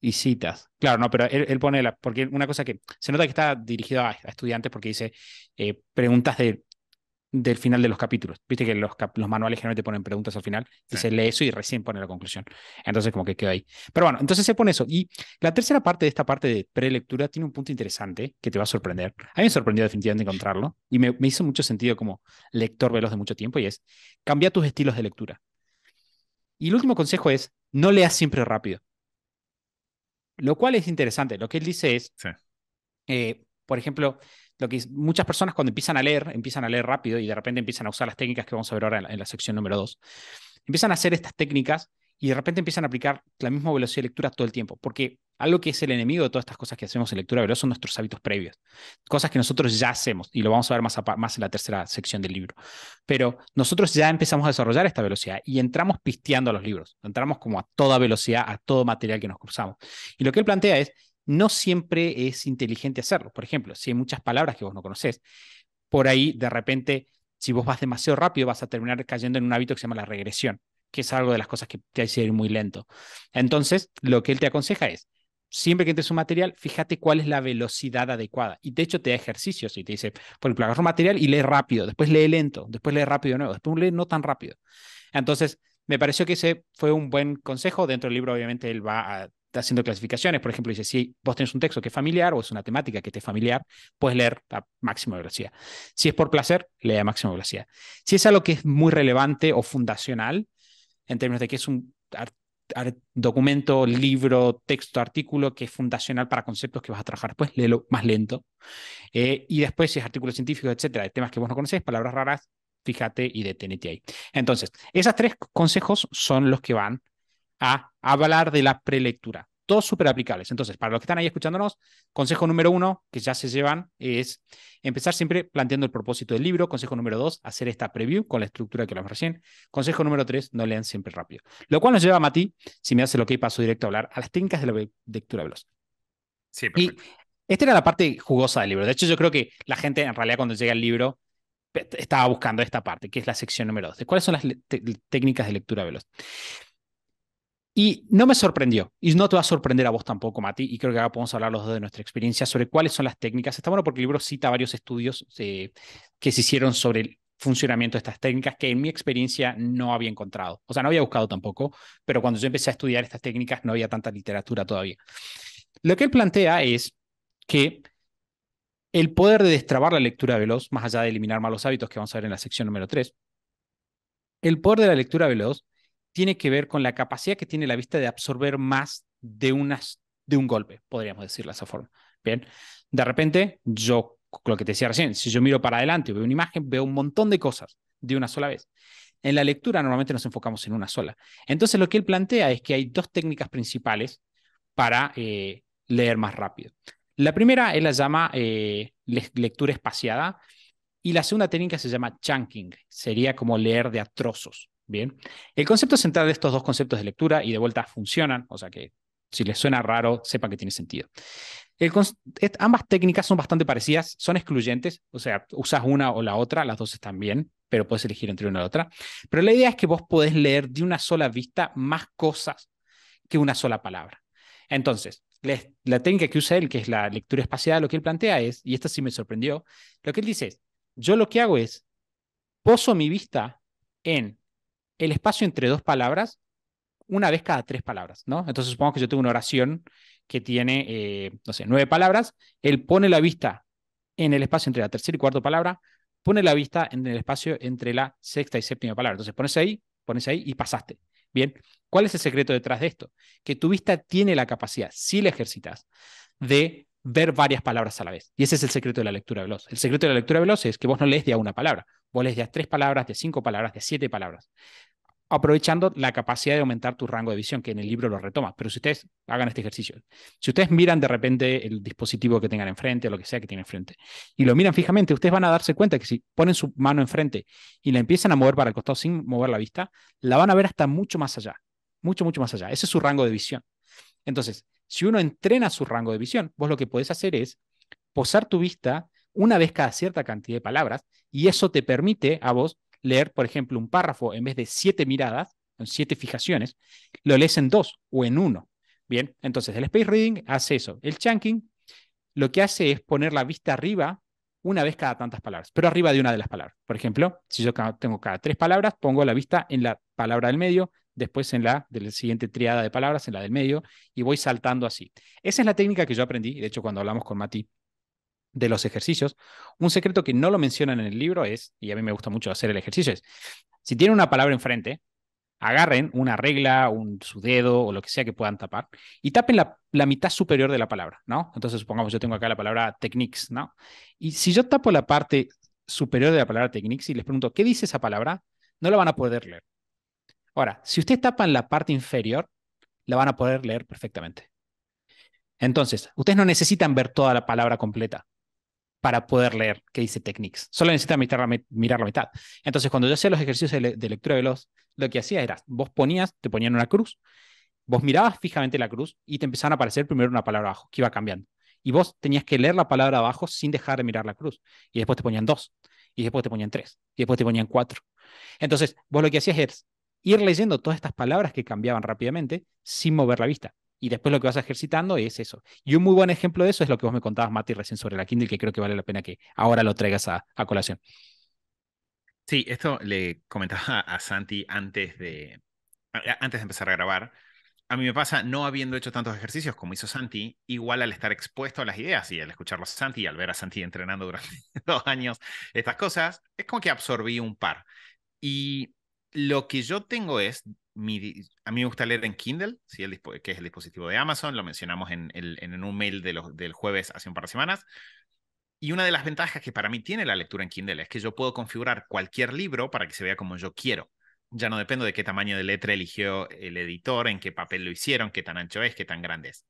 Y citas. Claro, no, pero él, pone la. Porque una cosa que. Se nota que está dirigido a, estudiantes porque dice eh, preguntas de del final de los capítulos. Viste que los, los manuales generalmente ponen preguntas al final y se lee eso y recién pone la conclusión. Entonces como que queda ahí. Pero bueno, entonces se pone eso. Y la tercera parte de esta parte de prelectura tiene un punto interesante que te va a sorprender. A mí me sorprendió definitivamente encontrarlo y me, hizo mucho sentido como lector veloz de mucho tiempo y es cambia tus estilos de lectura. Y el último consejo es no leas siempre rápido. Lo cual es interesante. Lo que él dice es, eh, por ejemplo, lo que muchas personas cuando empiezan a leer, empiezan a leer rápido y de repente empiezan a usar las técnicas que vamos a ver ahora en la, sección número 2, empiezan a hacer estas técnicas y de repente empiezan a aplicar la misma velocidad de lectura todo el tiempo, porque algo que es el enemigo de todas estas cosas que hacemos en lectura veloz son nuestros hábitos previos, cosas que nosotros ya hacemos y lo vamos a ver más, más en la tercera sección del libro. Pero nosotros ya empezamos a desarrollar esta velocidad y entramos pisteando a los libros, entramos como a toda velocidad, a todo material que nos cruzamos. Y lo que él plantea es, no siempre es inteligente hacerlo. Por ejemplo, si hay muchas palabras que vos no conocés, por ahí de repente, si vos vas demasiado rápido, vas a terminar cayendo en un hábito que se llama la regresión, que es algo de las cosas que te hace ir muy lento. Entonces, lo que él te aconseja es, siempre que entres un material, fíjate cuál es la velocidad adecuada. Y de hecho te da ejercicios y te dice, por ejemplo, agarra un material y lee rápido, después lee lento, después lee rápido de nuevo, después lee no tan rápido. Entonces, me pareció que ese fue un buen consejo. Dentro del libro, obviamente, él va a haciendo clasificaciones. Por ejemplo, dice, si vos tenés un texto que es familiar o es una temática que te es familiar, puedes leer a máxima velocidad. Si es por placer, lee a máxima velocidad. Si es algo que es muy relevante o fundacional, en términos de que es un documento, libro, texto, artículo que es fundacional para conceptos que vas a trabajar pues léelo más lento. Eh, y después, si es artículo científico, etcétera, de temas que vos no conocés, palabras raras, fíjate y detenete ahí. Entonces, esos tres consejos son los que van a hablar de la prelectura. Todos súper aplicables. Entonces, para los que están ahí escuchándonos, consejo número uno que ya se llevan es empezar siempre planteando el propósito del libro. Consejo número dos, hacer esta preview con la estructura que hablamos recién. Consejo número tres, no lean siempre rápido. Lo cual nos lleva a Mati, si me hace lo que paso directo a hablar, a las técnicas de la lectura veloz. Sí, perfecto. Y esta era la parte jugosa del libro. De hecho, yo creo que la gente en realidad cuando llega al libro estaba buscando esta parte, que es la sección número dos. ¿Cuáles son las técnicas de lectura veloz? Y no me sorprendió, y no te va a sorprender a vos tampoco, Mati, y creo que ahora podemos hablar los dos de nuestra experiencia sobre cuáles son las técnicas. Está bueno porque el libro cita varios estudios eh, que se hicieron sobre el funcionamiento de estas técnicas que en mi experiencia no había encontrado. O sea, no había buscado tampoco, pero cuando yo empecé a estudiar estas técnicas no había tanta literatura todavía. Lo que él plantea es que el poder de destrabar la lectura veloz, más allá de eliminar malos hábitos que vamos a ver en la sección número 3, el poder de la lectura veloz tiene que ver con la capacidad que tiene la vista de absorber más de, unas, de un golpe, podríamos decirlo de esa forma. Bien, de repente yo, lo que te decía recién, si yo miro para adelante, y veo una imagen, veo un montón de cosas de una sola vez. En la lectura normalmente nos enfocamos en una sola. Entonces lo que él plantea es que hay dos técnicas principales para eh, leer más rápido. La primera él la llama eh, lectura espaciada y la segunda técnica se llama chunking, sería como leer de a trozos. Bien. El concepto central de estos dos conceptos de lectura y de vuelta funcionan, o sea que si les suena raro, sepan que tiene sentido. ambas técnicas son bastante parecidas, son excluyentes, o sea, usas una o la otra, las dos están bien, pero puedes elegir entre una la otra. Pero la idea es que vos podés leer de una sola vista más cosas que una sola palabra. Entonces, la, técnica que usa él, que es la lectura espacial, lo que él plantea es, y esto sí me sorprendió, lo que él dice es, yo lo que hago es, poso mi vista en el espacio entre dos palabras una vez cada tres palabras, ¿no? Entonces supongamos que yo tengo una oración que tiene, eh, no sé, nueve palabras, él pone la vista en el espacio entre la tercera y cuarta palabra, pone la vista en el espacio entre la sexta y séptima palabra. Entonces pones ahí, pones ahí y pasaste. Bien, ¿cuál es el secreto detrás de esto? Que tu vista tiene la capacidad, si la ejercitas, de ver varias palabras a la vez. Y ese es el secreto de la lectura veloz. El secreto de la lectura veloz es que vos no lees de a una palabra, vos lees de a tres palabras, de cinco palabras, de siete palabras aprovechando la capacidad de aumentar tu rango de visión, que en el libro lo retomas. Pero si ustedes hagan este ejercicio, si ustedes miran de repente el dispositivo que tengan enfrente o lo que sea que tienen enfrente, y lo miran fijamente, ustedes van a darse cuenta que si ponen su mano enfrente y la empiezan a mover para el costado sin mover la vista, la van a ver hasta mucho más allá, mucho, mucho más allá. Ese es su rango de visión. Entonces, si uno entrena su rango de visión, vos lo que podés hacer es posar tu vista una vez cada cierta cantidad de palabras y eso te permite a vos leer, por ejemplo, un párrafo en vez de siete miradas, en siete fijaciones, lo lees en dos o en uno. Bien, entonces el space reading hace eso. El chunking lo que hace es poner la vista arriba una vez cada tantas palabras, pero arriba de una de las palabras. Por ejemplo, si yo tengo cada tres palabras, pongo la vista en la palabra del medio, después en la de la siguiente triada de palabras, en la del medio, y voy saltando así. Esa es la técnica que yo aprendí, de hecho cuando hablamos con Mati de los ejercicios, un secreto que no lo mencionan en el libro es, y a mí me gusta mucho hacer el ejercicio, es, si tienen una palabra enfrente, agarren una regla, un, su dedo o lo que sea que puedan tapar y tapen la, la, mitad superior de la palabra, ¿no? Entonces, supongamos, yo tengo acá la palabra techniques, ¿no? Y si yo tapo la parte superior de la palabra techniques y les pregunto, ¿qué dice esa palabra? No la van a poder leer. Ahora, si ustedes tapan la parte inferior, la van a poder leer perfectamente. Entonces, ustedes no necesitan ver toda la palabra completa para poder leer que dice Techniques. Solo necesita mirar la, mitad. Entonces, cuando yo hacía los ejercicios de, lectura de lectura veloz, lo que hacía era, vos ponías, te ponían una cruz, vos mirabas fijamente la cruz y te empezaban a aparecer primero una palabra abajo, que iba cambiando. Y vos tenías que leer la palabra abajo sin dejar de mirar la cruz. Y después te ponían dos, y después te ponían tres, y después te ponían cuatro. Entonces, vos lo que hacías es ir leyendo todas estas palabras que cambiaban rápidamente sin mover la vista. Y después lo que vas ejercitando es eso. Y un muy buen ejemplo de eso es lo que vos me contabas, Mati, recién sobre la Kindle, que creo que vale la pena que ahora lo traigas a, a colación. Sí, esto le comentaba a Santi antes de, antes de empezar a grabar. A mí me pasa, no habiendo hecho tantos ejercicios como hizo Santi, igual al estar expuesto a las ideas y al escucharlos a Santi y al ver a Santi entrenando durante dos años estas cosas, es como que absorbí un par. Y lo que yo tengo es a mí me gusta leer en Kindle, que es el dispositivo de Amazon, lo mencionamos en, en un mail de del jueves hace un par de semanas. Y una de las ventajas que para mí tiene la lectura en Kindle es que yo puedo configurar cualquier libro para que se vea como yo quiero. Ya no dependo de qué tamaño de letra eligió el editor, en qué papel lo hicieron, qué tan ancho es, qué tan grande es.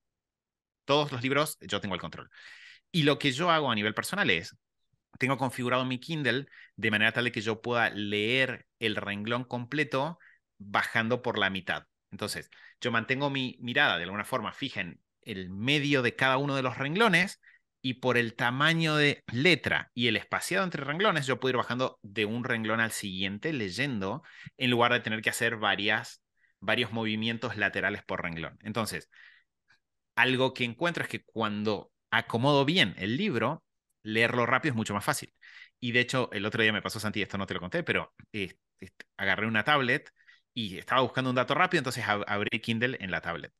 Todos los libros yo tengo el control. Y lo que yo hago a nivel personal es, tengo configurado mi Kindle de manera tal que yo pueda leer el renglón completo bajando por la mitad. Entonces, yo mantengo mi mirada de alguna forma fija en el medio de cada uno de los renglones y por el tamaño de letra y el espaciado entre renglones, yo puedo ir bajando de un renglón al siguiente leyendo en lugar de tener que hacer varias, varios movimientos laterales por renglón. Entonces, algo que encuentro es que cuando acomodo bien el libro, leerlo rápido es mucho más fácil. Y de hecho, el otro día me pasó, Santi, esto no te lo conté, pero eh, agarré una tablet y estaba buscando un dato rápido, entonces abrí Kindle en la tablet.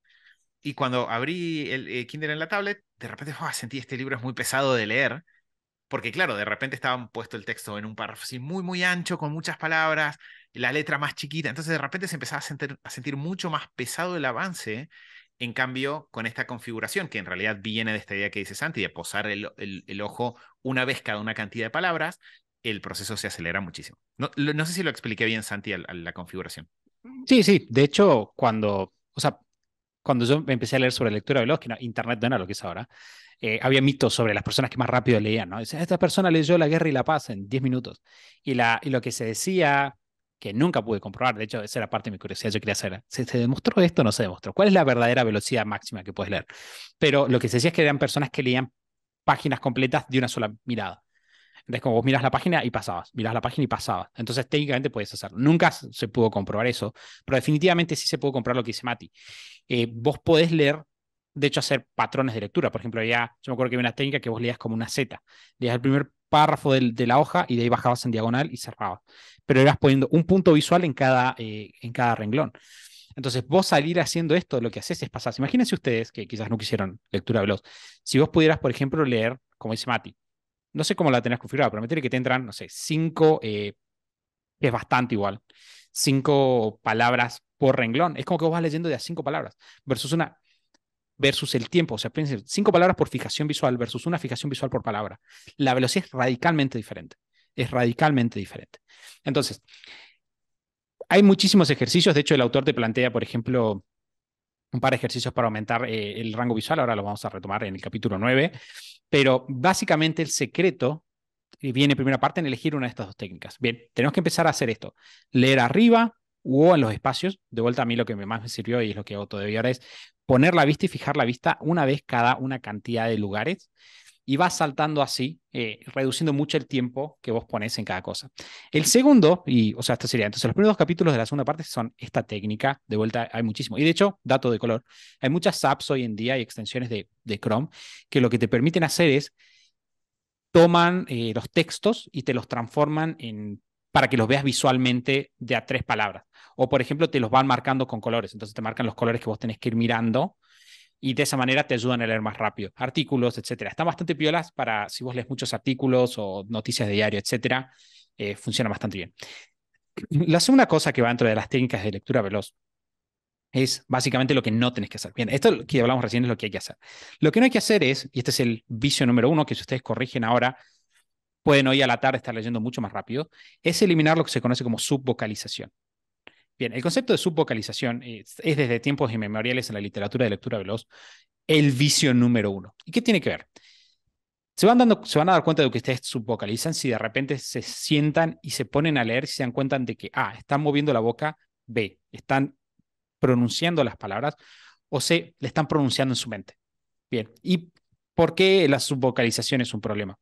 Y cuando abrí el, eh, Kindle en la tablet, de repente sentí sentí este libro es muy pesado de leer, porque claro, de repente estaban puesto el texto en un párrafo muy, muy ancho, con muchas palabras, la letra más chiquita, entonces de repente se empezaba a sentir, mucho más pesado el avance. En cambio, con esta configuración, que en realidad viene de esta idea que dice Santi, de posar el, ojo una vez cada una cantidad de palabras, el proceso se acelera muchísimo. No, sé si lo expliqué bien, Santi, la configuración. Sí, sí. De hecho, cuando, o sea, cuando yo empecé a leer sobre lectura veloz, que Internet no era lo que es ahora, eh, había mitos sobre las personas que más rápido leían, ¿no? Dice, esta persona leyó La Guerra y la Paz en 10 minutos. Y, la, lo que se decía, que nunca pude comprobar, de hecho, esa era parte de mi curiosidad, yo quería saber, ¿se, se demostró esto o no se demostró? ¿Cuál es la verdadera velocidad máxima que puedes leer? Pero lo que se decía es que eran personas que leían páginas completas de una sola mirada. Entonces, como vos miras la página y pasabas, miras la página y pasabas. Entonces, técnicamente puedes hacerlo, Nunca se pudo comprobar eso, pero definitivamente sí se pudo comprobar lo que dice Mati. Eh, vos podés leer, de hecho, hacer patrones de lectura. Por ejemplo, ya, yo me acuerdo que había una técnica que vos leías como una Z. Leías el primer párrafo de, la hoja y de ahí bajabas en diagonal y cerrabas. Pero eras poniendo un punto visual en cada, eh, en cada renglón. Entonces, vos salir haciendo esto, lo que haces es pasar. Imagínense ustedes, que quizás no quisieron lectura veloz, si vos pudieras, por ejemplo, leer, como dice Mati, no sé cómo la tenés configurada, pero meter que te entran, no sé, cinco, eh, es bastante igual, cinco palabras por renglón. Es como que vos vas leyendo de a cinco palabras versus una versus el tiempo, o sea, cinco palabras por fijación visual versus una fijación visual por palabra. La velocidad es radicalmente diferente, es radicalmente diferente. Entonces, hay muchísimos ejercicios, de hecho el autor te plantea, por ejemplo, un par de ejercicios para aumentar eh, el rango visual, ahora lo vamos a retomar en el capítulo 9, pero básicamente el secreto eh, viene en primera parte en elegir una de estas dos técnicas. Bien, tenemos que empezar a hacer esto, leer arriba o en los espacios, de vuelta a mí lo que más me sirvió y es lo que hago todavía ahora es poner la vista y fijar la vista una vez cada una cantidad de lugares y va saltando así, eh, reduciendo mucho el tiempo que vos pones en cada cosa. El segundo, y o sea, esto sería, entonces los primeros capítulos de la segunda parte son esta técnica, de vuelta hay muchísimo, y de hecho, dato de color, hay muchas apps hoy en día y extensiones de, de Chrome que lo que te permiten hacer es toman eh, los textos y te los transforman en para que los veas visualmente de a tres palabras. O, por ejemplo, te los van marcando con colores. Entonces te marcan los colores que vos tenés que ir mirando y de esa manera te ayudan a leer más rápido. Artículos, etcétera. Están bastante piolas para si vos lees muchos artículos o noticias de diario, etcétera. Eh, funciona bastante bien. La segunda cosa que va dentro de las técnicas de lectura veloz es básicamente lo que no tenés que hacer. Bien, esto que hablamos recién es lo que hay que hacer. Lo que no hay que hacer es, y este es el vicio número uno que si ustedes corrigen ahora, pueden hoy a la tarde estar leyendo mucho más rápido, es eliminar lo que se conoce como subvocalización. Bien, el concepto de subvocalización es, desde tiempos inmemoriales en la literatura de lectura veloz el vicio número uno. ¿Y qué tiene que ver? Se van, dando, se van a dar cuenta de que ustedes subvocalizan si de repente se sientan y se ponen a leer, y se dan cuenta de que A, ah, están moviendo la boca, B, están pronunciando las palabras, o C, le están pronunciando en su mente. Bien, ¿y por qué la subvocalización es un problema?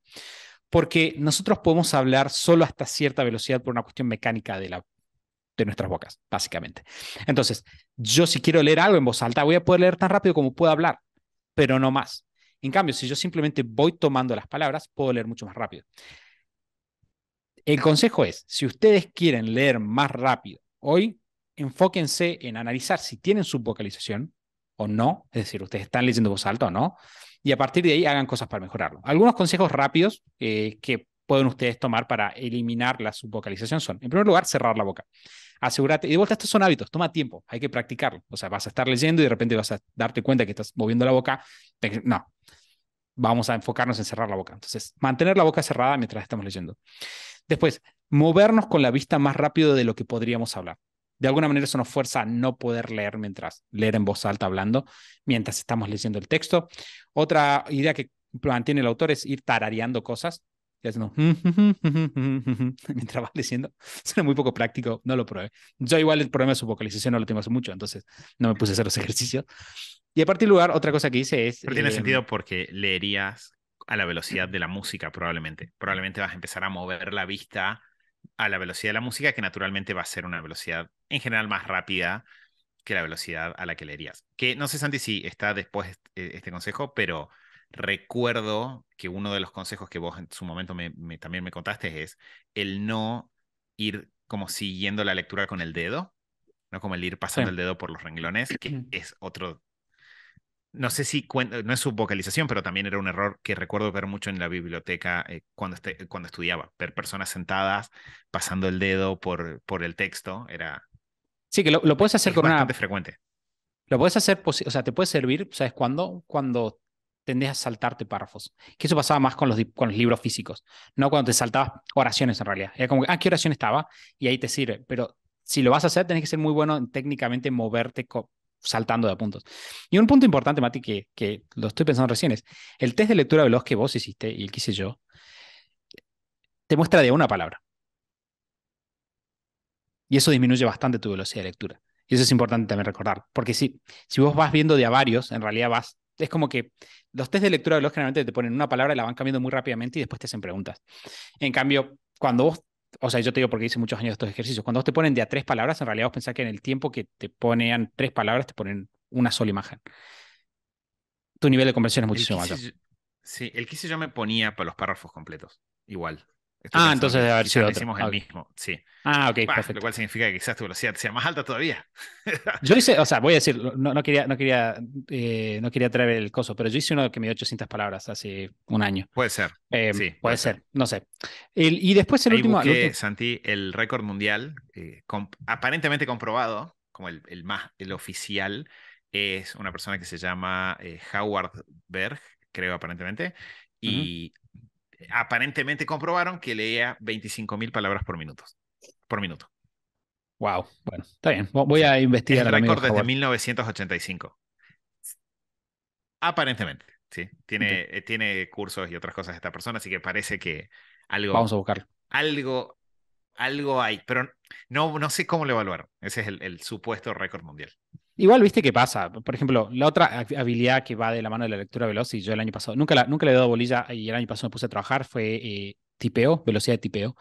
Porque nosotros podemos hablar solo hasta cierta velocidad por una cuestión mecánica de la de nuestras bocas, básicamente. Entonces, yo si quiero leer algo en voz alta, voy a poder leer tan rápido como pueda hablar, pero no más. En cambio, si yo simplemente voy tomando las palabras, puedo leer mucho más rápido. El consejo es, si ustedes quieren leer más rápido hoy, enfóquense en analizar si tienen subvocalización o no, es decir, ustedes están leyendo en voz alta o no, y a partir de ahí hagan cosas para mejorarlo. Algunos consejos rápidos eh, que pueden ustedes tomar para eliminar la subvocalización son, en primer lugar, cerrar la boca asegúrate, y de vuelta estos son hábitos, toma tiempo, hay que practicarlo, o sea, vas a estar leyendo y de repente vas a darte cuenta que estás moviendo la boca, no, vamos a enfocarnos en cerrar la boca, entonces, mantener la boca cerrada mientras estamos leyendo. Después, movernos con la vista más rápido de lo que podríamos hablar. De alguna manera eso nos fuerza a no poder leer mientras leer en voz alta hablando, mientras estamos leyendo el texto. Otra idea que mantiene el autor es ir tarareando cosas. Y haciendo mm, mm, mm, mientras vas diciendo Suena muy poco práctico, no lo probé. Yo igual el problema de su vocalización no lo tengo hace mucho, entonces no me puse a hacer los ejercicios. Y a partir de lugar, otra cosa que hice es... Pero tiene eh, sentido porque leerías a la velocidad de la música probablemente. Probablemente vas a empezar a mover la vista a la velocidad de la música, que naturalmente va a ser una velocidad en general más rápida que la velocidad a la que leerías. Que no sé, Santi, si está después eh, este consejo, pero recuerdo que uno de los consejos que vos en su momento me, también me contaste es el no ir como siguiendo la lectura con el dedo, no como el ir pasando el dedo por los renglones, que es otro... No sé si no es su vocalización, pero también era un error que recuerdo ver mucho en la biblioteca eh, cuando, este, cuando estudiaba, ver personas sentadas pasando el dedo por, por el texto, era... Sí, que lo, puedes hacer es con bastante frecuente. Lo puedes hacer, o sea, te puede servir, ¿sabes cuándo? Cuando tendés a saltarte párrafos. Que eso pasaba más con los, con los libros físicos, no cuando te saltabas oraciones en realidad. Era como, ah, ¿qué oración estaba? Y ahí te sirve. Pero si lo vas a hacer, tenés que ser muy bueno en técnicamente moverte saltando de puntos. Y un punto importante, Mati, que, lo estoy pensando recién, es el test de lectura veloz que vos hiciste y el que hice yo, te muestra de una palabra. Y eso disminuye bastante tu velocidad de lectura. Y eso es importante también recordar, porque si, si vos vas viendo de a varios, en realidad vas es como que los test de lectura de los generalmente te ponen una palabra y la van cambiando muy rápidamente y después te hacen preguntas. En cambio, cuando vos, o sea, yo te digo porque hice muchos años estos ejercicios, cuando vos te ponen de a tres palabras, en realidad vos pensás que en el tiempo que te ponían tres palabras, te ponen una sola imagen. Tu nivel de conversión es muchísimo mayor. Sí, el que yo me ponía para los párrafos completos, igual ah, entonces debe Hicimos el mismo, sí. Ah, ok, perfecto. Lo cual significa que quizás tu velocidad sea más alta todavía. yo hice, o sea, voy a decir, no, quería, no quería, eh, no quería traer el coso, pero yo hice uno que me dio 800 palabras hace un año. Puede ser. Eh, sí, puede, ser. no sé. y después el último, el Santi, el récord mundial, eh, aparentemente comprobado, como el, más, el oficial, es una persona que se llama Howard Berg, creo aparentemente, y aparentemente comprobaron que leía 25.000 palabras por minuto. Por minuto. Wow, bueno, está bien. Voy a investigar. el récord desde 1985. Aparentemente, sí. Tiene, eh, tiene cursos y otras cosas esta persona, así que parece que algo. Vamos a buscarlo. Algo, algo hay, pero no, no sé cómo lo evaluaron. Ese es el, el supuesto récord mundial. Igual, viste qué pasa. Por ejemplo, la otra habilidad que va de la mano de la lectura veloz, y yo el año pasado nunca, la, nunca le he dado bolilla y el año pasado me puse a trabajar, fue eh, tipeo, velocidad de tipeo.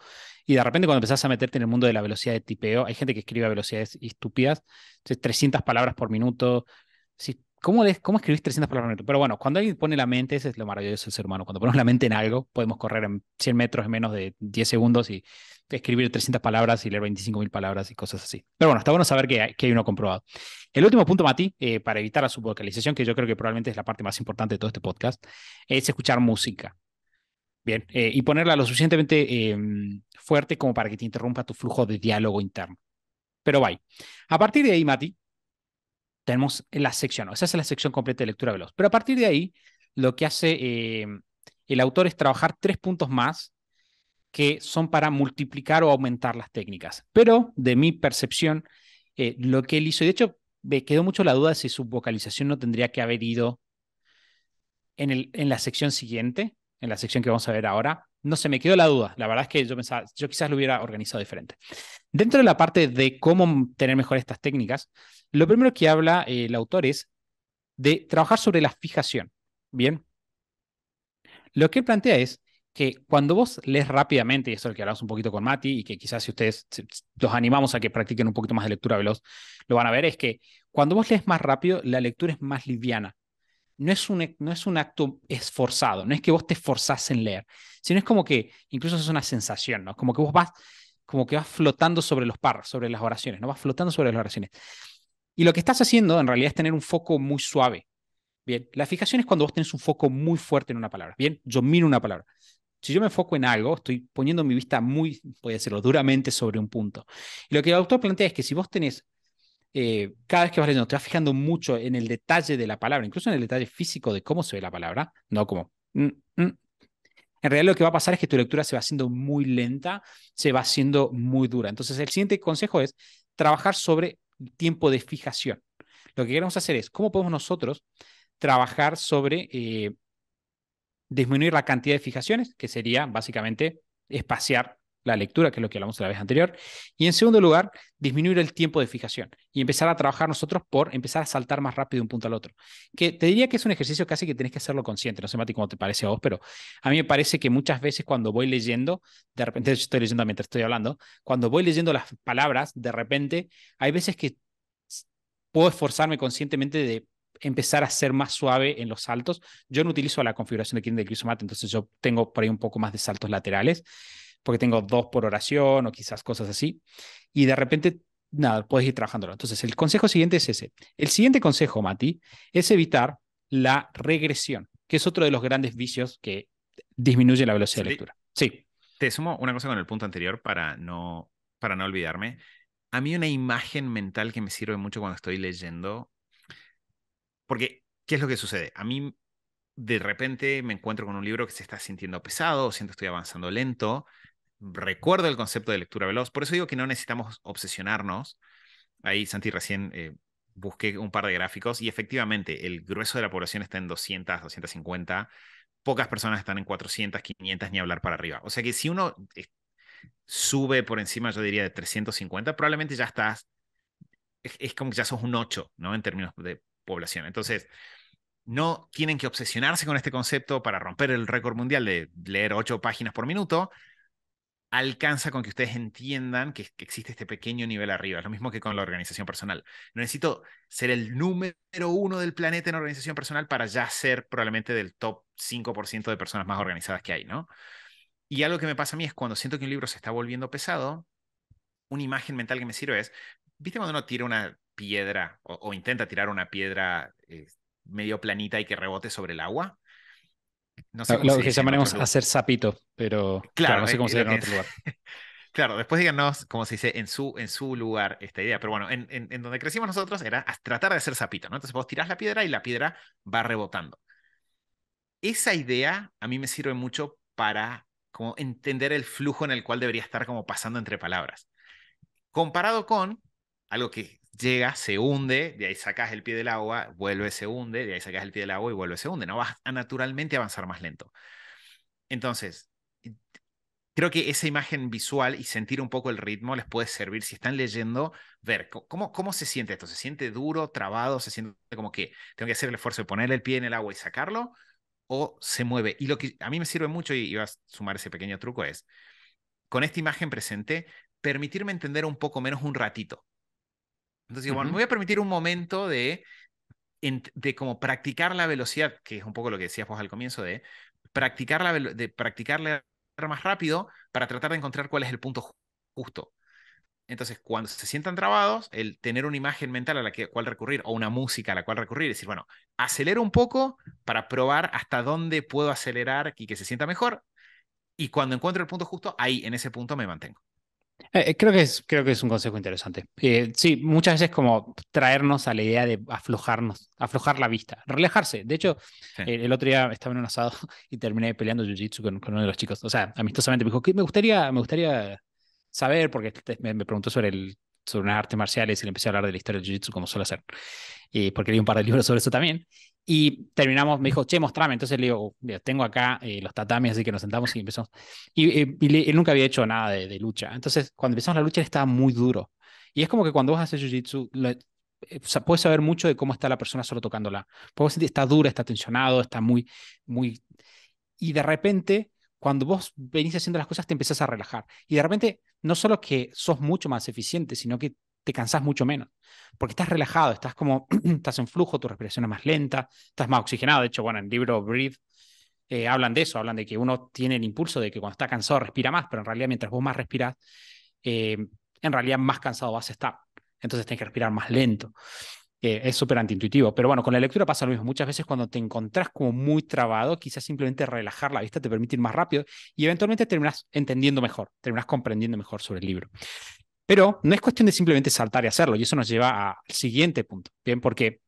Y de repente cuando empezás a meterte en el mundo de la velocidad de tipeo, hay gente que escribe a velocidades estúpidas, 300 palabras por minuto. ¿cómo, ¿Cómo escribís 300 palabras por minuto? Pero bueno, cuando alguien pone la mente, ese es lo maravilloso del ser humano. Cuando ponemos la mente en algo, podemos correr en 100 metros en menos de 10 segundos y escribir 300 palabras y leer 25.000 palabras y cosas así. Pero bueno, está bueno saber que hay, uno comprobado. El último punto, Mati, eh, para evitar la subvocalización, que yo creo que probablemente es la parte más importante de todo este podcast, es escuchar música. Bien, eh, y ponerla lo suficientemente em, fuerte como para que te interrumpa tu flujo de diálogo interno. Pero bye. A partir de ahí, Mati, tenemos la sección, o esa es la sección completa de lectura veloz. Pero a partir de ahí, lo que hace em, el autor es trabajar tres puntos más que son para multiplicar o aumentar las técnicas. Pero de mi percepción, eh, lo que él hizo, y de hecho me quedó mucho la duda si su vocalización no tendría que haber ido en, la sección siguiente, en la sección que vamos a ver ahora. No se sé, me quedó la duda. La verdad es que yo pensaba, yo quizás lo hubiera organizado diferente. Dentro de la parte de cómo tener mejor estas técnicas, lo primero que habla eh, el autor es de trabajar sobre la fijación. Bien. Lo que él plantea es que cuando vos lees rápidamente, y eso es lo que hablamos un poquito con Mati, y que quizás si ustedes los animamos a que practiquen un poquito más de lectura veloz, lo van a ver, es que cuando vos lees más rápido, la lectura es más liviana. No es, un, no es un acto esforzado, no es que vos te esforzás en leer, sino es como que incluso es una sensación, ¿no? Como que vos vas, como que vas flotando sobre los par sobre las oraciones, ¿no? Vas flotando sobre las oraciones. Y lo que estás haciendo en realidad es tener un foco muy suave. Bien, la fijación es cuando vos tenés un foco muy fuerte en una palabra. Bien, yo miro una palabra si yo me enfoco en algo, estoy poniendo mi vista muy, voy a decirlo duramente, sobre un punto. lo que el autor plantea es que si vos tenés, eh, cada vez que vas leyendo, te vas fijando mucho en el detalle de la palabra, incluso en el detalle físico de cómo se ve la palabra, no como... Mm, mm". En realidad lo que va a pasar es que tu lectura se va haciendo muy lenta, se va haciendo muy dura. Entonces el siguiente consejo es trabajar sobre tiempo de fijación. Lo que queremos hacer es cómo podemos nosotros trabajar sobre eh, disminuir la cantidad de fijaciones, que sería básicamente espaciar la lectura, que es lo que hablamos la vez anterior. Y en segundo lugar, disminuir el tiempo de fijación y empezar a trabajar nosotros por empezar a saltar más rápido de un punto al otro. Que te diría que es un ejercicio casi que tenés que hacerlo consciente. No sé, Mati, cómo te parece a vos, pero a mí me parece que muchas veces cuando voy leyendo, de repente, estoy leyendo mientras estoy hablando, cuando voy leyendo las palabras, de repente, hay veces que puedo esforzarme conscientemente de empezar a ser más suave en los saltos. Yo no utilizo la configuración de Kindle Cruisomat, entonces yo tengo por ahí un poco más de saltos laterales, porque tengo dos por oración o quizás cosas así. Y de repente, nada, puedes ir trabajándolo. Entonces, el consejo siguiente es ese. El siguiente consejo, Mati, es evitar la regresión, que es otro de los grandes vicios que disminuye la velocidad de lectura. Sí. Te sumo una cosa con el punto anterior para no, para no olvidarme. A mí una imagen mental que me sirve mucho cuando estoy leyendo porque, ¿qué es lo que sucede? A mí de repente me encuentro con un libro que se está sintiendo pesado, siento que estoy avanzando lento, recuerdo el concepto de lectura veloz, por eso digo que no necesitamos obsesionarnos. Ahí Santi recién eh, busqué un par de gráficos y efectivamente el grueso de la población está en 200, 250, pocas personas están en 400, 500, ni hablar para arriba. O sea que si uno eh, sube por encima, yo diría, de 350, probablemente ya estás, es, es como que ya sos un 8, ¿no? En términos de población. Entonces, no tienen que obsesionarse con este concepto para romper el récord mundial de leer ocho páginas por minuto. Alcanza con que ustedes entiendan que, existe este pequeño nivel arriba. Es lo mismo que con la organización personal. No necesito ser el número uno del planeta en organización personal para ya ser probablemente del top 5% de personas más organizadas que hay, ¿no? Y algo que me pasa a mí es cuando siento que un libro se está volviendo pesado, una imagen mental que me sirve es, ¿viste cuando uno tira una piedra o, intenta tirar una piedra eh, medio planita y que rebote sobre el agua. No ah, lo que llamaremos hacer sapito, pero claro, no sé eh, cómo se en otro lugar. Claro, después díganos, cómo se dice, en su, en su lugar esta idea. Pero bueno, en, donde crecimos nosotros era tratar de hacer sapito, ¿no? Entonces vos tirás la piedra y la piedra va rebotando. Esa idea a mí me sirve mucho para como entender el flujo en el cual debería estar como pasando entre palabras. Comparado con algo que llega, se hunde, de ahí sacas el pie del agua, vuelve, se hunde, de ahí sacas el pie del agua y vuelve, se hunde. No vas a naturalmente avanzar más lento. Entonces, creo que esa imagen visual y sentir un poco el ritmo les puede servir si están leyendo, ver cómo, cómo se siente esto. ¿Se siente duro, trabado? ¿Se siente como que tengo que hacer el esfuerzo de poner el pie en el agua y sacarlo? ¿O se mueve? Y lo que a mí me sirve mucho, y iba a sumar ese pequeño truco, es con esta imagen presente, permitirme entender un poco menos un ratito. Entonces, bueno, me voy a permitir un momento de, de como practicar la velocidad, que es un poco lo que decías vos al comienzo, de practicar la, de practicarla más rápido para tratar de encontrar cuál es el punto justo. Entonces, cuando se sientan trabados, el tener una imagen mental a la cual recurrir o una música a la cual recurrir, es decir, bueno, acelero un poco para probar hasta dónde puedo acelerar y que se sienta mejor. Y cuando encuentro el punto justo, ahí, en ese punto me mantengo. Eh, eh, creo, que es, creo que es un consejo interesante. Eh, sí, muchas veces como traernos a la idea de aflojarnos, aflojar la vista, relajarse. De hecho, el otro día estaba en un asado y terminé peleando jiu-jitsu con, uno de los chicos. O sea, amistosamente me dijo, que me gustaría, me gustaría saber, porque este, me, preguntó sobre el sobre unas artes marciales y le empecé a hablar de la historia del jiu-jitsu como suele hacer. Y porque leí un par de libros sobre eso también. Y terminamos, me dijo, che, mostrame. Entonces le digo, uh, tengo acá eh, los tatamis, así que nos sentamos y empezamos. Y, eh, él nunca había hecho nada de, lucha. Entonces, cuando empezamos la lucha, él estaba muy duro. Y es como que cuando vos haces jiu-jitsu, eh, puedes saber mucho de cómo está la persona solo tocándola. Puedes sentir, está dura, está tensionado, está muy, muy... Y de repente, cuando vos venís haciendo las cosas, te empezás a relajar. Y de repente, no solo que sos mucho más eficiente, sino que te cansás mucho menos, porque estás relajado, estás como, estás en flujo, tu respiración es más lenta, estás más oxigenado. De hecho, bueno, en el libro Breathe eh, hablan de eso, hablan de que uno tiene el impulso de que cuando está cansado respira más, pero en realidad mientras vos más respirás, eh, en realidad más cansado vas a estar. Entonces tienes que respirar más lento. Eh, es súper antiintuitivo. Pero bueno, con la lectura pasa lo mismo. Muchas veces cuando te encontrás como muy trabado, quizás simplemente relajar la vista te permite ir más rápido y eventualmente terminás entendiendo mejor, terminás comprendiendo mejor sobre el libro. Pero no es cuestión de simplemente saltar y hacerlo, y eso nos lleva al siguiente punto, ¿bien? Porque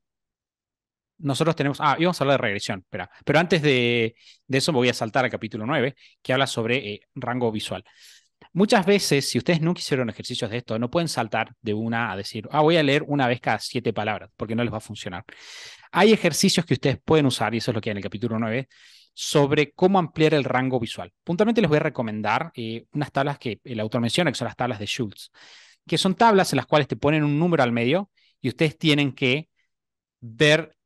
nosotros tenemos, ah, íbamos a hablar de regresión, espera. pero antes de, eso eso voy a saltar al capítulo 9, que habla sobre eh, rango visual. Muchas veces, si ustedes nunca hicieron ejercicios de esto, no pueden saltar de una a decir, ah, voy a leer una vez cada siete palabras, porque no les va a funcionar. Hay ejercicios que ustedes pueden usar, y eso es lo que hay en el capítulo 9, sobre cómo ampliar el rango visual. Puntualmente les voy a recomendar eh, unas tablas que el autor menciona, que son las tablas de Schultz, que son tablas en las cuales te ponen un número al medio y ustedes tienen que ver,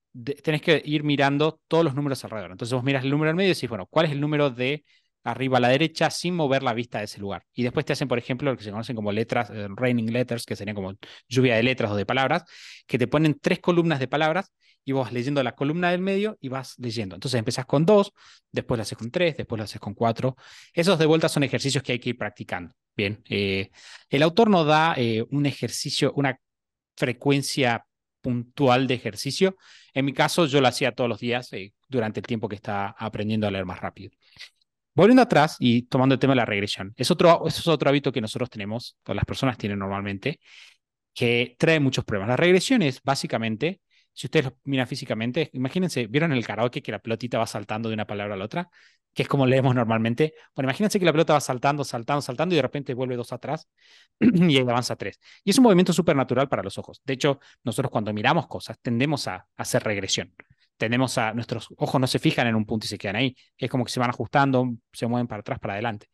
tenés que ir mirando todos los números alrededor. Entonces vos miras el número al medio y decís, bueno, ¿cuál es el número de arriba a la derecha sin mover la vista de ese lugar? Y después te hacen, por ejemplo, lo que se conocen como letras, eh, raining letters, que serían como lluvia de letras o de palabras, que te ponen tres columnas de palabras y vos leyendo la columna del medio y vas leyendo. Entonces empezás con dos, después lo haces con tres, después lo haces con cuatro. Esos de vuelta son ejercicios que hay que ir practicando. Bien, eh, el autor no da eh, un ejercicio, una frecuencia puntual de ejercicio. En mi caso, yo lo hacía todos los días eh, durante el tiempo que estaba aprendiendo a leer más rápido. Volviendo atrás y tomando el tema de la regresión, es otro, es otro hábito que nosotros tenemos, o las personas tienen normalmente, que trae muchos problemas. La regresión es básicamente si ustedes lo miran físicamente, imagínense, ¿vieron el karaoke que la pelotita va saltando de una palabra a la otra? Que es como leemos normalmente. Bueno, imagínense que la pelota va saltando, saltando, saltando y de repente vuelve dos atrás y avanza tres. Y es un movimiento súper natural para los ojos. De hecho, nosotros cuando miramos cosas tendemos a, hacer regresión. tenemos a, nuestros ojos no se fijan en un punto y se quedan ahí. Es como que se van ajustando, se mueven para atrás, para adelante.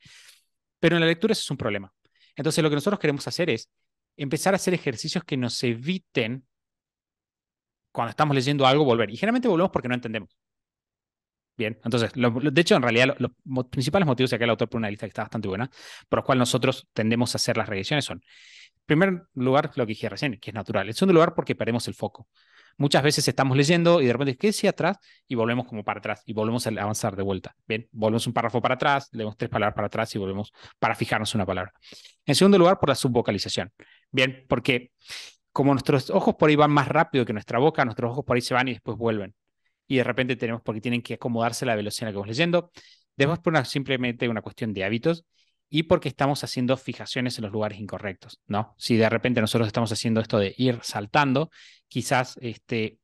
Pero en la lectura eso es un problema. Entonces lo que nosotros queremos hacer es empezar a hacer ejercicios que nos eviten cuando estamos leyendo algo, volver. Y generalmente volvemos porque no entendemos. Bien, entonces, de hecho, en realidad, los principales motivos de que el autor pone una lista que está bastante buena, por los cuales nosotros tendemos a hacer las regresiones son, en primer lugar, lo que dije recién, que es natural. En segundo lugar, porque perdemos el foco. Muchas veces estamos leyendo y de repente, que decía atrás? Y volvemos como para atrás y volvemos a avanzar de vuelta. Bien, volvemos un párrafo para atrás, leemos tres palabras para atrás y volvemos para fijarnos una palabra. En segundo lugar, por la subvocalización. Bien, porque como nuestros ojos por ahí van más rápido que nuestra boca, nuestros ojos por ahí se van y después vuelven. Y de repente tenemos, porque tienen que acomodarse la velocidad en la que vamos leyendo. Después, mm. por simplemente una cuestión de hábitos y porque estamos haciendo fijaciones en los lugares incorrectos, ¿no? Si de repente nosotros estamos haciendo esto de ir saltando, quizás este,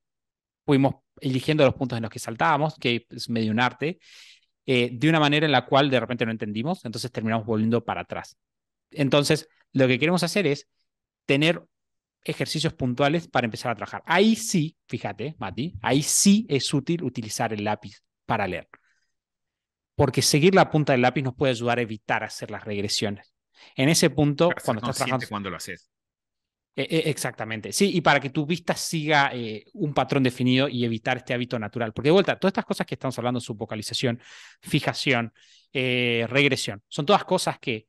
fuimos eligiendo los puntos en los que saltábamos, que es medio un arte, eh, de una manera en la cual de repente no entendimos, entonces terminamos volviendo para atrás. Entonces, lo que queremos hacer es tener ejercicios puntuales para empezar a trabajar. Ahí sí, fíjate, Mati, ahí sí es útil utilizar el lápiz para leer. Porque seguir la punta del lápiz nos puede ayudar a evitar hacer las regresiones. En ese punto, cuando estás trabajando. cuando lo haces. E, e, exactamente, sí, y para que tu vista siga eh, un patrón definido y evitar este hábito natural. Porque de vuelta, todas estas cosas que estamos hablando, subvocalización, fijación, eh, regresión, son todas cosas que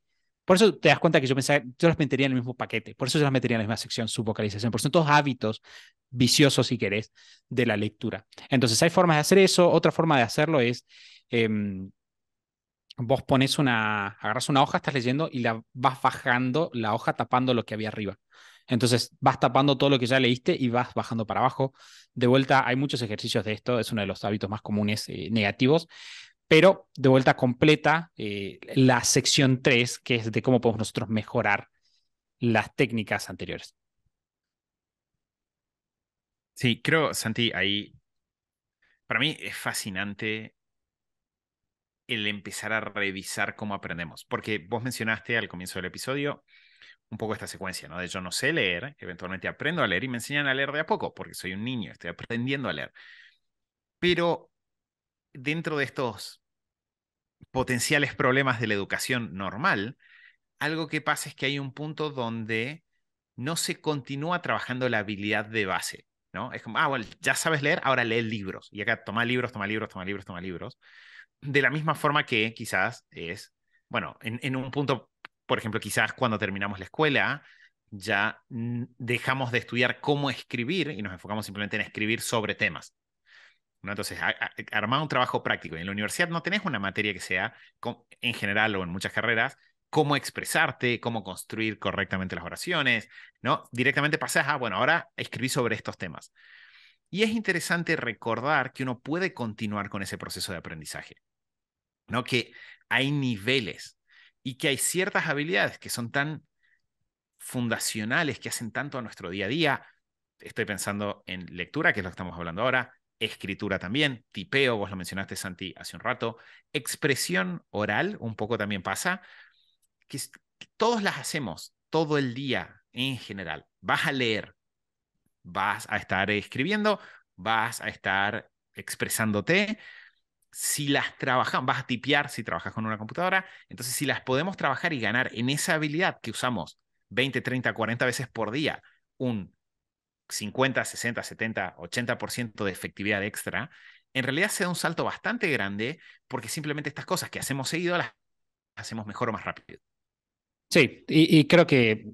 por eso te das cuenta que yo pensaba, yo las metería en el mismo paquete, por eso yo las metería en la misma sección, subvocalización, por eso son todos hábitos viciosos, si querés, de la lectura. Entonces hay formas de hacer eso, otra forma de hacerlo es, em, vos pones una, agarras una hoja, estás leyendo y la vas bajando, la hoja tapando lo que había arriba. Entonces vas tapando todo lo que ya leíste y vas bajando para abajo. De vuelta, hay muchos ejercicios de esto, es uno de los hábitos más comunes eh, negativos, pero de vuelta completa eh, la sección 3, que es de cómo podemos nosotros mejorar las técnicas anteriores. Sí, creo, Santi, ahí para mí es fascinante el empezar a revisar cómo aprendemos, porque vos mencionaste al comienzo del episodio un poco esta secuencia, ¿no? De yo no sé leer, eventualmente aprendo a leer y me enseñan a leer de a poco, porque soy un niño, estoy aprendiendo a leer. Pero dentro de estos potenciales problemas de la educación normal, algo que pasa es que hay un punto donde no se continúa trabajando la habilidad de base, ¿no? Es como, ah, bueno, ya sabes leer, ahora lee libros. Y acá toma libros, toma libros, toma libros, toma libros. De la misma forma que quizás es, bueno, en un punto, por ejemplo, quizás cuando terminamos la escuela, ya dejamos de estudiar cómo escribir y nos enfocamos simplemente en escribir sobre temas. Entonces, armar un trabajo práctico. Y en la universidad no tenés una materia que sea, en general o en muchas carreras, cómo expresarte, cómo construir correctamente las oraciones, ¿no? Directamente pasás a, bueno, ahora escribí sobre estos temas. Y es interesante recordar que uno puede continuar con ese proceso de aprendizaje, ¿no? Que hay niveles y que hay ciertas habilidades que son tan fundacionales, que hacen tanto a nuestro día a día. Estoy pensando en lectura, que es lo que estamos hablando ahora, escritura también, tipeo, vos lo mencionaste Santi hace un rato, expresión oral, un poco también pasa, que todos las hacemos todo el día en general. Vas a leer, vas a estar escribiendo, vas a estar expresándote. Si las trabajan, vas a tipear si trabajas con una computadora. Entonces, si las podemos trabajar y ganar en esa habilidad que usamos 20, 30, 40 veces por día, un 50, 60, 70, 80% de efectividad extra, en realidad se da un salto bastante grande porque simplemente estas cosas que hacemos seguido las hacemos mejor o más rápido. Sí, y, creo que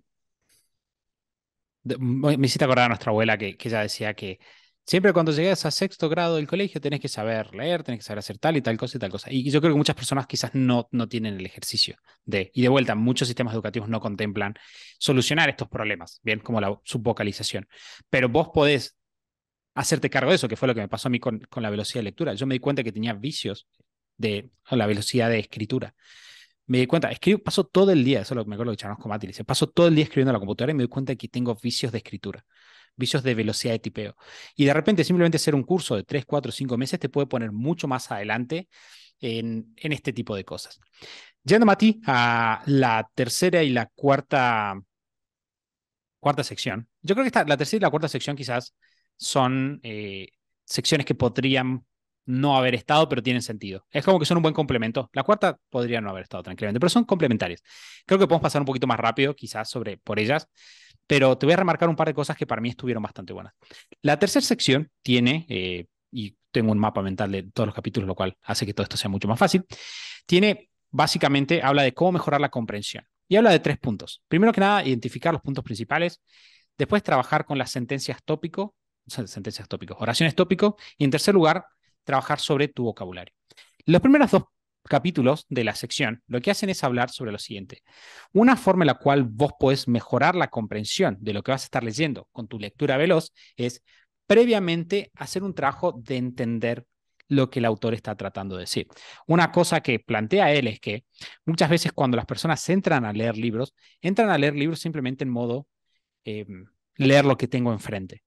me hiciste acordar a nuestra abuela que, que ella decía que Siempre cuando llegas a sexto grado del colegio tenés que saber leer, tenés que saber hacer tal y tal cosa y tal cosa. Y yo creo que muchas personas quizás no, no tienen el ejercicio de, y de vuelta, muchos sistemas educativos no contemplan solucionar estos problemas, bien como la subvocalización. Pero vos podés hacerte cargo de eso, que fue lo que me pasó a mí con, la velocidad de lectura. Yo me di cuenta que tenía vicios de la velocidad de escritura. Me di cuenta, paso todo el día, eso lo que me acuerdo que charlamos con paso todo el día escribiendo en la computadora y me di cuenta que tengo vicios de escritura vicios de velocidad de tipeo. Y de repente simplemente hacer un curso de 3, 4, 5 meses te puede poner mucho más adelante en, este tipo de cosas. Yendo, Mati, a la tercera y la cuarta, cuarta sección. Yo creo que la tercera y la cuarta sección quizás son eh, secciones que podrían no haber estado, pero tienen sentido. Es como que son un buen complemento. La cuarta podría no haber estado tranquilamente, pero son complementarias. Creo que podemos pasar un poquito más rápido, quizás, sobre por ellas, pero te voy a remarcar un par de cosas que para mí estuvieron bastante buenas. La tercera sección tiene, eh, y tengo un mapa mental de todos los capítulos, lo cual hace que todo esto sea mucho más fácil, tiene básicamente, habla de cómo mejorar la comprensión. Y habla de tres puntos. Primero que nada, identificar los puntos principales. Después, trabajar con las sentencias tópico, sentencias tópicos, oraciones tópico. Y en tercer lugar, trabajar sobre tu vocabulario. Los primeros dos capítulos de la sección, lo que hacen es hablar sobre lo siguiente. Una forma en la cual vos podés mejorar la comprensión de lo que vas a estar leyendo con tu lectura veloz es previamente hacer un trabajo de entender lo que el autor está tratando de decir. Una cosa que plantea él es que muchas veces cuando las personas entran a leer libros, entran a leer libros simplemente en modo eh, leer lo que tengo enfrente,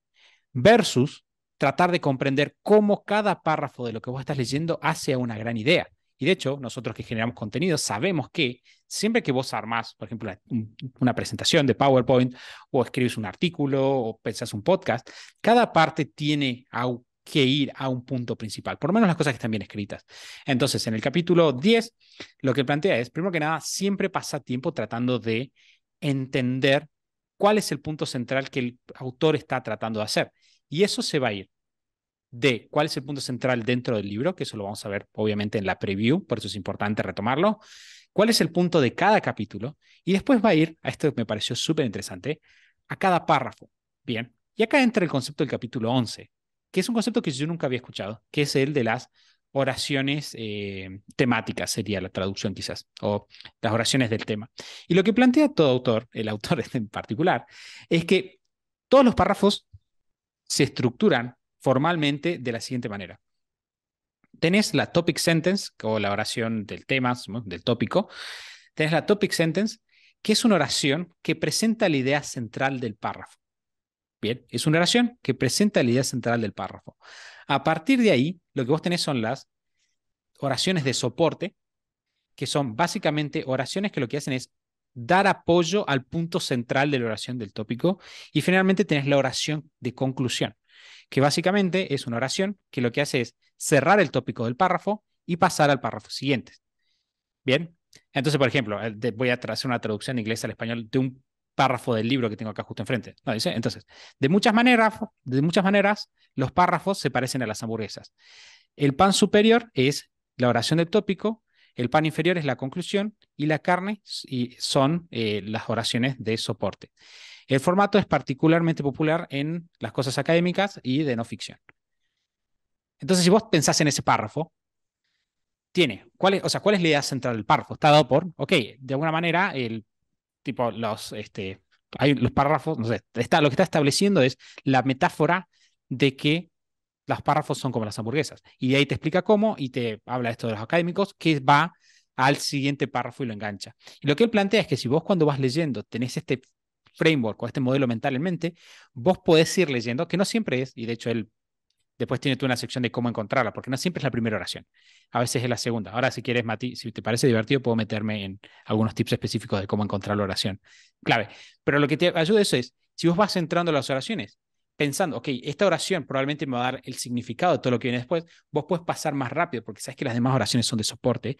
versus tratar de comprender cómo cada párrafo de lo que vos estás leyendo hace a una gran idea. Y de hecho, nosotros que generamos contenido sabemos que siempre que vos armas, por ejemplo, una presentación de PowerPoint o escribes un artículo o pensás un podcast, cada parte tiene que ir a un punto principal, por lo menos las cosas que están bien escritas. Entonces, en el capítulo 10, lo que plantea es, primero que nada, siempre pasa tiempo tratando de entender cuál es el punto central que el autor está tratando de hacer. Y eso se va a ir de cuál es el punto central dentro del libro, que eso lo vamos a ver obviamente en la preview, por eso es importante retomarlo, cuál es el punto de cada capítulo y después va a ir, a esto me pareció súper interesante, a cada párrafo. Bien, y acá entra el concepto del capítulo 11, que es un concepto que yo nunca había escuchado, que es el de las oraciones eh, temáticas, sería la traducción quizás, o las oraciones del tema. Y lo que plantea todo autor, el autor en particular, es que todos los párrafos se estructuran formalmente de la siguiente manera. Tenés la topic sentence, o la oración del tema, del tópico. Tenés la topic sentence, que es una oración que presenta la idea central del párrafo. Bien, es una oración que presenta la idea central del párrafo. A partir de ahí, lo que vos tenés son las oraciones de soporte, que son básicamente oraciones que lo que hacen es dar apoyo al punto central de la oración del tópico y finalmente tenés la oración de conclusión, que básicamente es una oración que lo que hace es cerrar el tópico del párrafo y pasar al párrafo siguiente. Bien, entonces, por ejemplo, voy a hacer una traducción inglesa al español de un párrafo del libro que tengo acá justo enfrente. entonces, de muchas maneras, de muchas maneras, los párrafos se parecen a las hamburguesas. El pan superior es la oración del tópico el pan inferior es la conclusión y la carne son eh, las oraciones de soporte. El formato es particularmente popular en las cosas académicas y de no ficción. Entonces, si vos pensás en ese párrafo, tiene, ¿cuál es, o sea, ¿cuál es la idea central del párrafo? Está dado por, ok, de alguna manera, el tipo, los, este, hay los párrafos, no sé, está, lo que está estableciendo es la metáfora de que los párrafos son como las hamburguesas. Y de ahí te explica cómo y te habla esto de los académicos, que va al siguiente párrafo y lo engancha. Y lo que él plantea es que si vos cuando vas leyendo tenés este framework o este modelo mental en mente, vos podés ir leyendo, que no siempre es, y de hecho él después tiene tú una sección de cómo encontrarla, porque no siempre es la primera oración, a veces es la segunda. Ahora si quieres, Mati, si te parece divertido, puedo meterme en algunos tips específicos de cómo encontrar la oración clave. Pero lo que te ayuda eso es, si vos vas entrando las oraciones, pensando, ok, esta oración probablemente me va a dar el significado de todo lo que viene después, vos puedes pasar más rápido porque sabes que las demás oraciones son de soporte,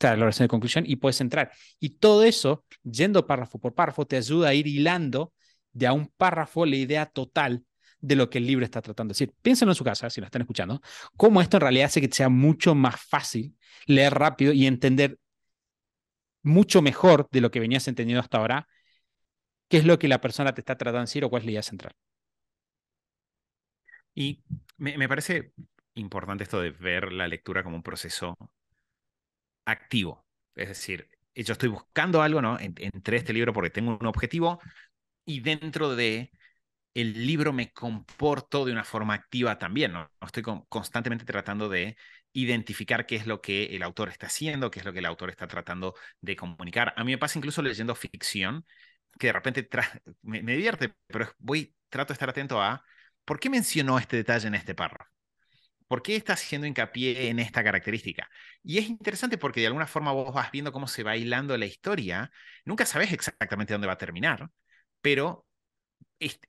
la oración de conclusión y puedes entrar. Y todo eso, yendo párrafo por párrafo, te ayuda a ir hilando de a un párrafo la idea total de lo que el libro está tratando de decir. Piénsenlo en su casa, si lo están escuchando, cómo esto en realidad hace que sea mucho más fácil leer rápido y entender mucho mejor de lo que venías entendiendo hasta ahora, qué es lo que la persona te está tratando de decir o cuál es la idea central. Y me, parece importante esto de ver la lectura como un proceso activo. Es decir, eh, yo estoy buscando algo, ¿no? entre este libro porque tengo un objetivo y dentro de el libro me comporto de una forma activa también, ¿no? Estoy constantemente tratando de identificar qué es lo que el autor está haciendo, qué es lo que el autor está tratando de comunicar. A mí me pasa incluso leyendo ficción, que de repente me, me, divierte, pero voy, trato de estar atento a ¿Por qué mencionó este detalle en este párrafo? ¿Por qué estás haciendo hincapié en esta característica? Y es interesante porque de alguna forma vos vas viendo cómo se va hilando la historia. Nunca sabes exactamente dónde va a terminar, pero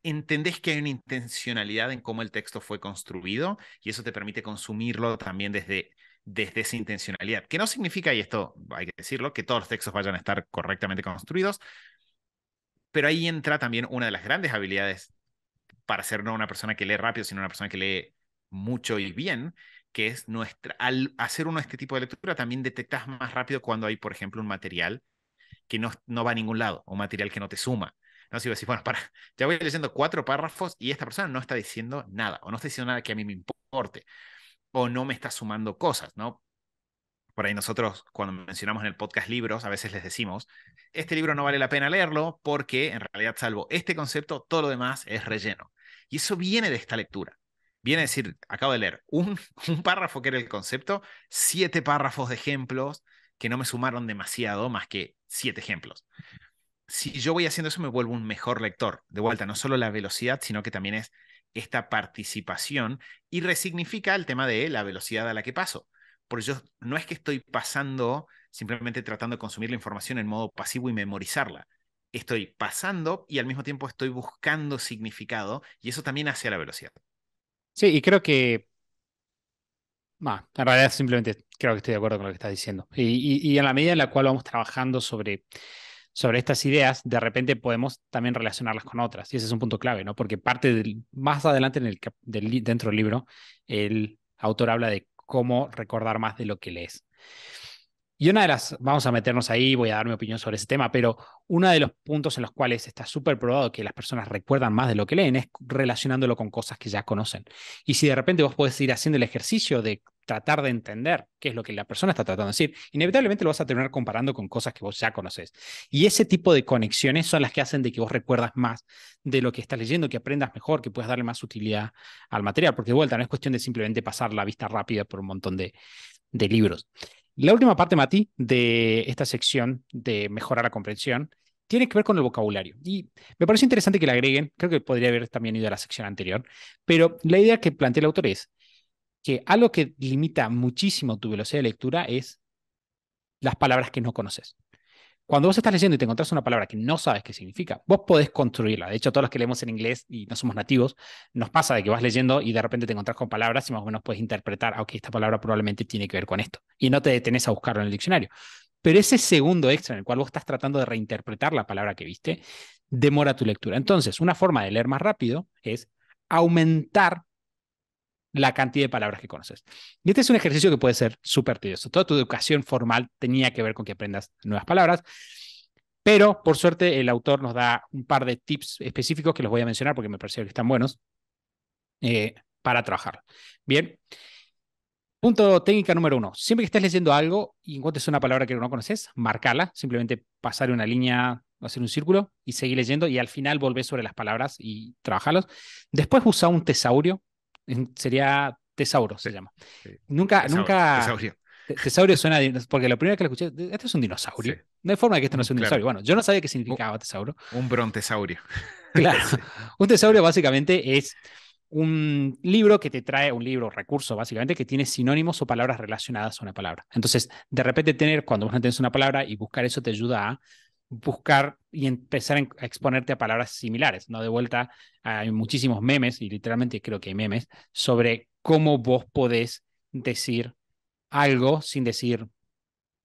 entendés que hay una intencionalidad en cómo el texto fue construido y eso te permite consumirlo también desde, desde esa intencionalidad. Que no significa, y esto hay que decirlo, que todos los textos vayan a estar correctamente construidos, pero ahí entra también una de las grandes habilidades para ser no una persona que lee rápido, sino una persona que lee mucho y bien, que es nuestra, al hacer uno este tipo de lectura, también detectas más rápido cuando hay, por ejemplo, un material que no, no va a ningún lado, un material que no te suma. No, si vos decís, bueno, para, ya voy leyendo cuatro párrafos y esta persona no está diciendo nada, o no está diciendo nada que a mí me importe, o no me está sumando cosas, ¿no? Por ahí nosotros, cuando mencionamos en el podcast libros, a veces les decimos, este libro no vale la pena leerlo porque en realidad, salvo este concepto, todo lo demás es relleno. Y eso viene de esta lectura. Viene a decir, acabo de leer un, párrafo que era el concepto, siete párrafos de ejemplos que no me sumaron demasiado más que siete ejemplos. Si yo voy haciendo eso, me vuelvo un mejor lector. De vuelta, no solo la velocidad, sino que también es esta participación y resignifica el tema de la velocidad a la que paso. Por eso no es que estoy pasando simplemente tratando de consumir la información en modo pasivo y memorizarla estoy pasando y al mismo tiempo estoy buscando significado y eso también hace la velocidad. Sí, y creo que... en realidad simplemente creo que estoy de acuerdo con lo que estás diciendo. Y, en la medida en la cual vamos trabajando sobre, sobre estas ideas, de repente podemos también relacionarlas con otras. Y ese es un punto clave, ¿no? Porque parte del, más adelante en el, dentro del libro, el autor habla de cómo recordar más de lo que lees. Y una de las, vamos a meternos ahí, voy a dar mi opinión sobre ese tema, pero uno de los puntos en los cuales está súper probado que las personas recuerdan más de lo que leen es relacionándolo con cosas que ya conocen. Y si de repente vos podés ir haciendo el ejercicio de tratar de entender qué es lo que la persona está tratando de decir, inevitablemente lo vas a terminar comparando con cosas que vos ya conoces. Y ese tipo de conexiones son las que hacen de que vos recuerdas más de lo que estás leyendo, que aprendas mejor, que puedas darle más utilidad al material, porque de vuelta no es cuestión de simplemente pasar la vista rápida por un montón de, de libros. La última parte, Mati, de esta sección de mejorar la comprensión tiene que ver con el vocabulario. Y me parece interesante que la agreguen, creo que podría haber también ido a la sección anterior, pero la idea que plantea el autor es que algo que limita muchísimo tu velocidad de lectura es las palabras que no conoces. Cuando vos estás leyendo y te encontrás una palabra que no sabes qué significa, vos podés construirla. De hecho, todos los que leemos en inglés y no somos nativos, nos pasa de que vas leyendo y de repente te encontrás con palabras y más o menos puedes interpretar, ah, ok, esta palabra probablemente tiene que ver con esto. Y no te detenés a buscarlo en el diccionario. Pero ese segundo extra en el cual vos estás tratando de reinterpretar la palabra que viste, demora tu lectura. Entonces, una forma de leer más rápido es aumentar la cantidad de palabras que conoces. Y este es un ejercicio que puede ser súper tedioso. Toda tu educación formal tenía que ver con que aprendas nuevas palabras, pero por suerte el autor nos da un par de tips específicos que los voy a mencionar porque me parece que están buenos eh, para trabajar. Bien. Punto técnica número uno. Siempre que estés leyendo algo y encuentres una palabra que no conoces, marcarla Simplemente pasar una línea, hacer un círculo y seguir leyendo y al final volvés sobre las palabras y trabajarlos. Después usa un tesaurio Sería Tesauro, se llama. Nunca, nunca. Tesaurio. Tesaurio suena, porque la primera que lo escuché, este es un dinosaurio. No hay forma de que esto no sea un dinosaurio. Bueno, yo no sabía qué significaba tesauro. Un brontesaurio. Claro. Un tesaurio básicamente es un libro que te trae, un libro, recurso básicamente, que tiene sinónimos o palabras relacionadas a una palabra. Entonces, de repente tener, cuando vos no una palabra y buscar eso te ayuda a buscar y empezar a exponerte a palabras similares. ¿no? De vuelta, hay muchísimos memes, y literalmente creo que hay memes, sobre cómo vos podés decir algo sin decir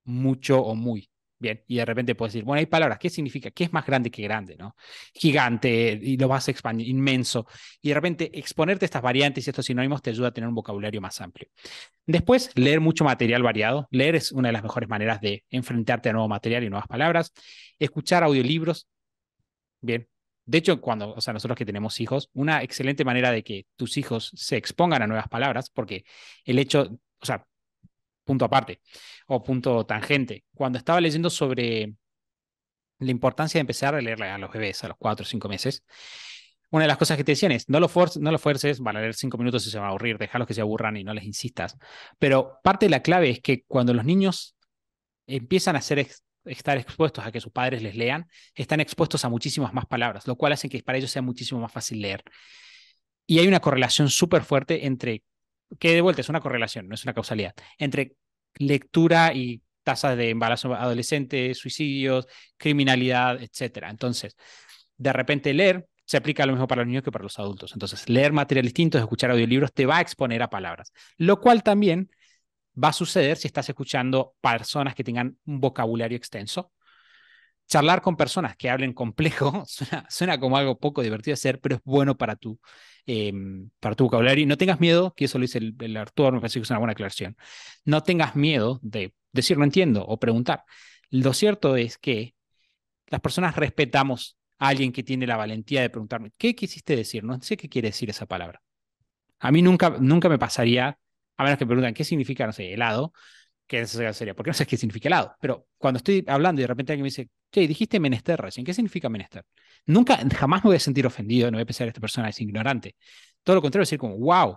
mucho o muy. Bien, y de repente puedes decir, bueno, hay palabras, ¿qué significa? ¿Qué es más grande que grande? ¿no? Gigante, y lo vas a expandir, inmenso. Y de repente exponerte estas variantes y estos sinónimos te ayuda a tener un vocabulario más amplio. Después, leer mucho material variado. Leer es una de las mejores maneras de enfrentarte a nuevo material y nuevas palabras. Escuchar audiolibros. Bien, de hecho, cuando, o sea, nosotros que tenemos hijos, una excelente manera de que tus hijos se expongan a nuevas palabras, porque el hecho, o sea, punto aparte o punto tangente. Cuando estaba leyendo sobre la importancia de empezar a leerle a los bebés a los cuatro o cinco meses, una de las cosas que te decían es, no lo, no lo fuerces, van a leer cinco minutos y se va a aburrir, déjalos que se aburran y no les insistas. Pero parte de la clave es que cuando los niños empiezan a ser estar expuestos a que sus padres les lean, están expuestos a muchísimas más palabras, lo cual hace que para ellos sea muchísimo más fácil leer. Y hay una correlación súper fuerte entre que de vuelta es una correlación, no es una causalidad, entre lectura y tasas de embarazo adolescente, suicidios, criminalidad, etc. Entonces, de repente leer se aplica lo mismo para los niños que para los adultos. Entonces, leer material distinto, escuchar audiolibros, te va a exponer a palabras, lo cual también va a suceder si estás escuchando personas que tengan un vocabulario extenso charlar con personas que hablen complejo suena, como algo poco divertido hacer, pero es bueno para tu, em, para tu vocabulario. no tengas miedo, que eso lo dice el, Arturo, me parece que es una buena aclaración. No tengas miedo de decir no entiendo o preguntar. Lo cierto es que las personas respetamos a alguien que tiene la valentía de preguntarme, ¿qué quisiste decir? No sé qué quiere decir esa palabra. A mí nunca, nunca me pasaría, a menos que me preguntan qué significa, no sé, helado, que esa sería, porque no sé qué significa lado pero cuando estoy hablando y de repente alguien me dice, che, dijiste menester recién, ¿qué significa menester? Nunca, jamás me voy a sentir ofendido, no voy a pensar esta persona es ignorante. Todo lo contrario, decir como, wow.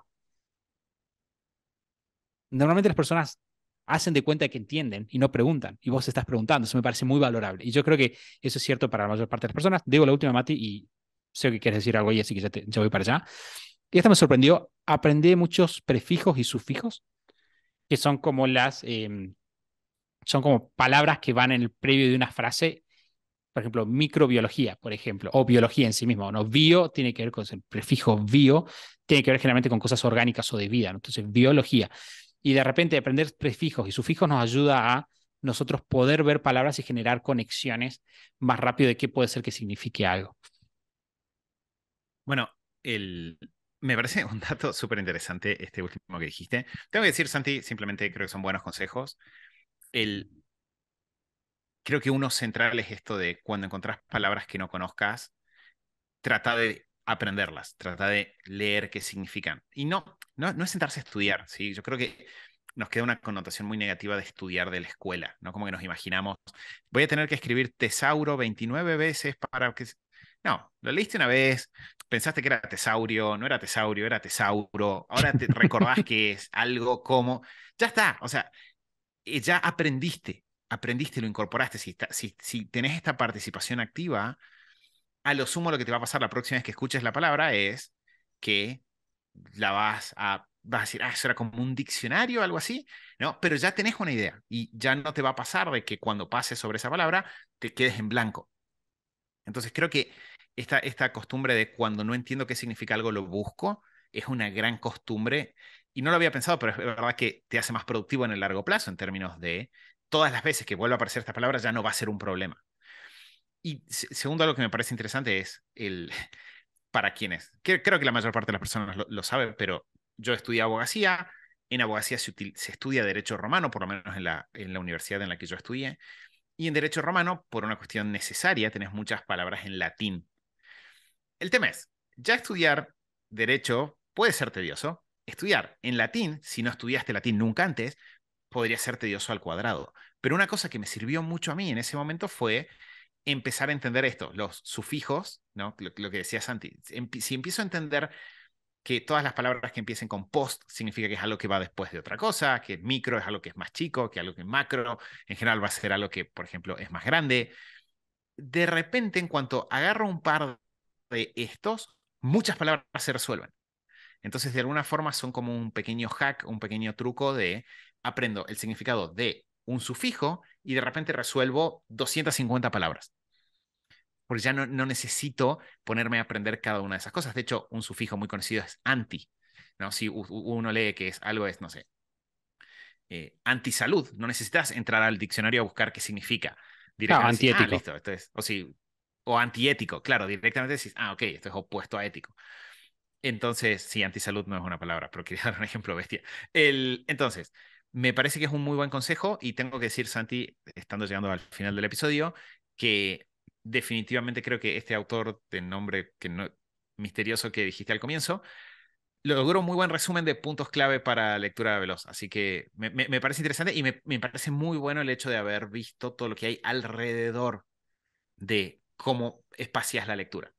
Normalmente las personas hacen de cuenta que entienden y no preguntan, y vos estás preguntando, eso me parece muy valorable. Y yo creo que eso es cierto para la mayor parte de las personas. Digo la última, Mati, y sé que quieres decir algo ahí, así que ya, te, ya voy para allá. Y esta me sorprendió, aprendí muchos prefijos y sufijos que son como las, em, son como palabras que van en el previo de una frase, por ejemplo, microbiología, por ejemplo, o biología en sí misma, ¿no? Bio tiene que ver con el prefijo bio, tiene que ver generalmente con cosas orgánicas o de vida, ¿no? Entonces, biología. Y de repente aprender prefijos y sufijos nos ayuda a nosotros poder ver palabras y generar conexiones más rápido de qué puede ser que signifique algo. Bueno, el, me parece un dato súper interesante este último que dijiste. Tengo que decir, Santi, simplemente creo que son buenos consejos. El, creo que uno central es esto de cuando encontrás palabras que no conozcas, trata de aprenderlas, trata de leer qué significan. Y no, no, no es sentarse a estudiar, ¿sí? Yo creo que nos queda una connotación muy negativa de estudiar de la escuela, ¿no? Como que nos imaginamos, voy a tener que escribir tesauro 29 veces para que... No, lo leíste una vez, pensaste que era tesaurio, no era tesaurio, era tesauro, ahora te recordás que es algo como, ya está, o sea, eh, ya aprendiste, aprendiste, lo incorporaste, si, tenés esta participación activa, a lo sumo lo que te va a pasar la próxima vez que escuches la palabra es que la vas a, vas a decir, ah, eso era como un diccionario, o algo así, no, pero ya tenés una idea y ya no te va a pasar de que cuando pases sobre esa palabra te quedes en blanco entonces creo que esta, esta costumbre de cuando no entiendo qué significa algo lo busco es una gran costumbre y no lo había pensado, pero es verdad que te hace más productivo en el largo plazo en términos de todas las veces que vuelva a aparecer esta palabra ya no va a ser un problema. Y segundo, algo que me parece interesante es el para quienes. Creo, que la mayor parte de las personas lo, sabe, pero yo estudié abogacía. En abogacía se, se, estudia derecho romano, por lo menos en la, en la universidad en la que yo estudié. Y en derecho romano, por una cuestión necesaria, tenés muchas palabras en latín. El tema es, ya estudiar derecho puede ser tedioso. Estudiar en latín, si no estudiaste latín nunca antes, podría ser tedioso al cuadrado. Pero una cosa que me sirvió mucho a mí en ese momento fue empezar a entender esto, los sufijos, ¿no? lo, lo que decía Santi. Si empiezo a entender que todas las palabras que empiecen con post significa que es algo que va después de otra cosa, que micro es algo que es más chico, que algo que es macro, en general va a ser algo que, por ejemplo, es más grande. De repente, en cuanto agarro un par de estos, muchas palabras se resuelven. Entonces, de alguna forma, son como un pequeño hack, un pequeño truco de aprendo el significado de un sufijo y de repente resuelvo 250 palabras porque ya no, necesito ponerme a aprender cada una de esas cosas. De hecho, un sufijo muy conocido es anti. ¿no? Si uno lee que es algo es, no sé, anti eh, antisalud, no necesitas entrar al diccionario a buscar qué significa. Directamente ah, antiético. ah, listo, esto o, si, o antiético, claro, directamente decís, ah, ok, esto es opuesto a ético. Entonces, sí, antisalud no es una palabra, pero quería dar un ejemplo bestia. El, entonces, me parece que es un muy buen consejo y tengo que decir, Santi, estando llegando al final del episodio, que definitivamente creo que este autor de nombre que no, misterioso que dijiste al comienzo, logró un muy buen resumen de puntos clave para lectura veloz. Así que me, parece interesante y me, parece muy bueno el hecho de haber visto todo lo que hay alrededor de cómo espacias la lectura.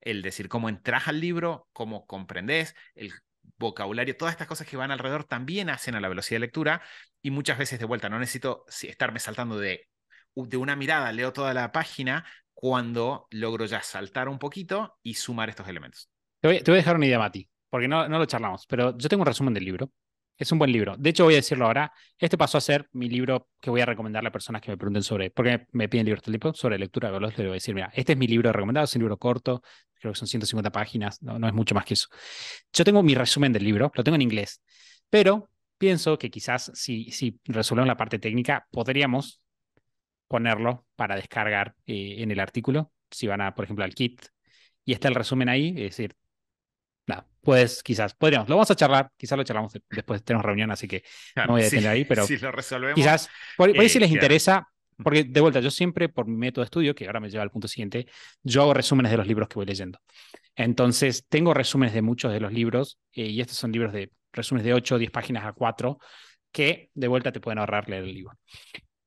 El decir cómo entras al libro, cómo comprendes, el vocabulario, todas estas cosas que van alrededor también hacen a la velocidad de lectura y muchas veces de vuelta no necesito estarme saltando de, de una mirada, leo toda la página cuando logro ya saltar un poquito y sumar estos elementos. Te voy, a dejar una idea, Mati, porque no, no lo charlamos, pero yo tengo un resumen del libro. Es un buen libro. De hecho, voy a decirlo ahora. Este pasó a ser mi libro que voy a recomendarle a personas que me pregunten sobre, porque me piden libros de el sobre lectura los Le voy a decir, mira, este es mi libro recomendado, es un libro corto, creo que son 150 páginas, no, no es mucho más que eso. Yo tengo mi resumen del libro, lo tengo en inglés, pero pienso que quizás si, si resolvemos la parte técnica, podríamos ponerlo para descargar eh, en el artículo. Si van a, por ejemplo, al kit y está el resumen ahí, es decir, nada, pues quizás podríamos, lo vamos a charlar, quizás lo charlamos después, tenemos reunión, así que no voy a detener ahí, pero quizás, por, ahí si les eh, interesa, porque de vuelta, yo siempre por mi método de estudio, que ahora me lleva al punto siguiente, yo hago resúmenes de los libros que voy leyendo. Entonces, tengo resúmenes de muchos de los libros, eh, y estos son libros de resúmenes de 8, 10 páginas a 4, que de vuelta te pueden ahorrar leer el libro.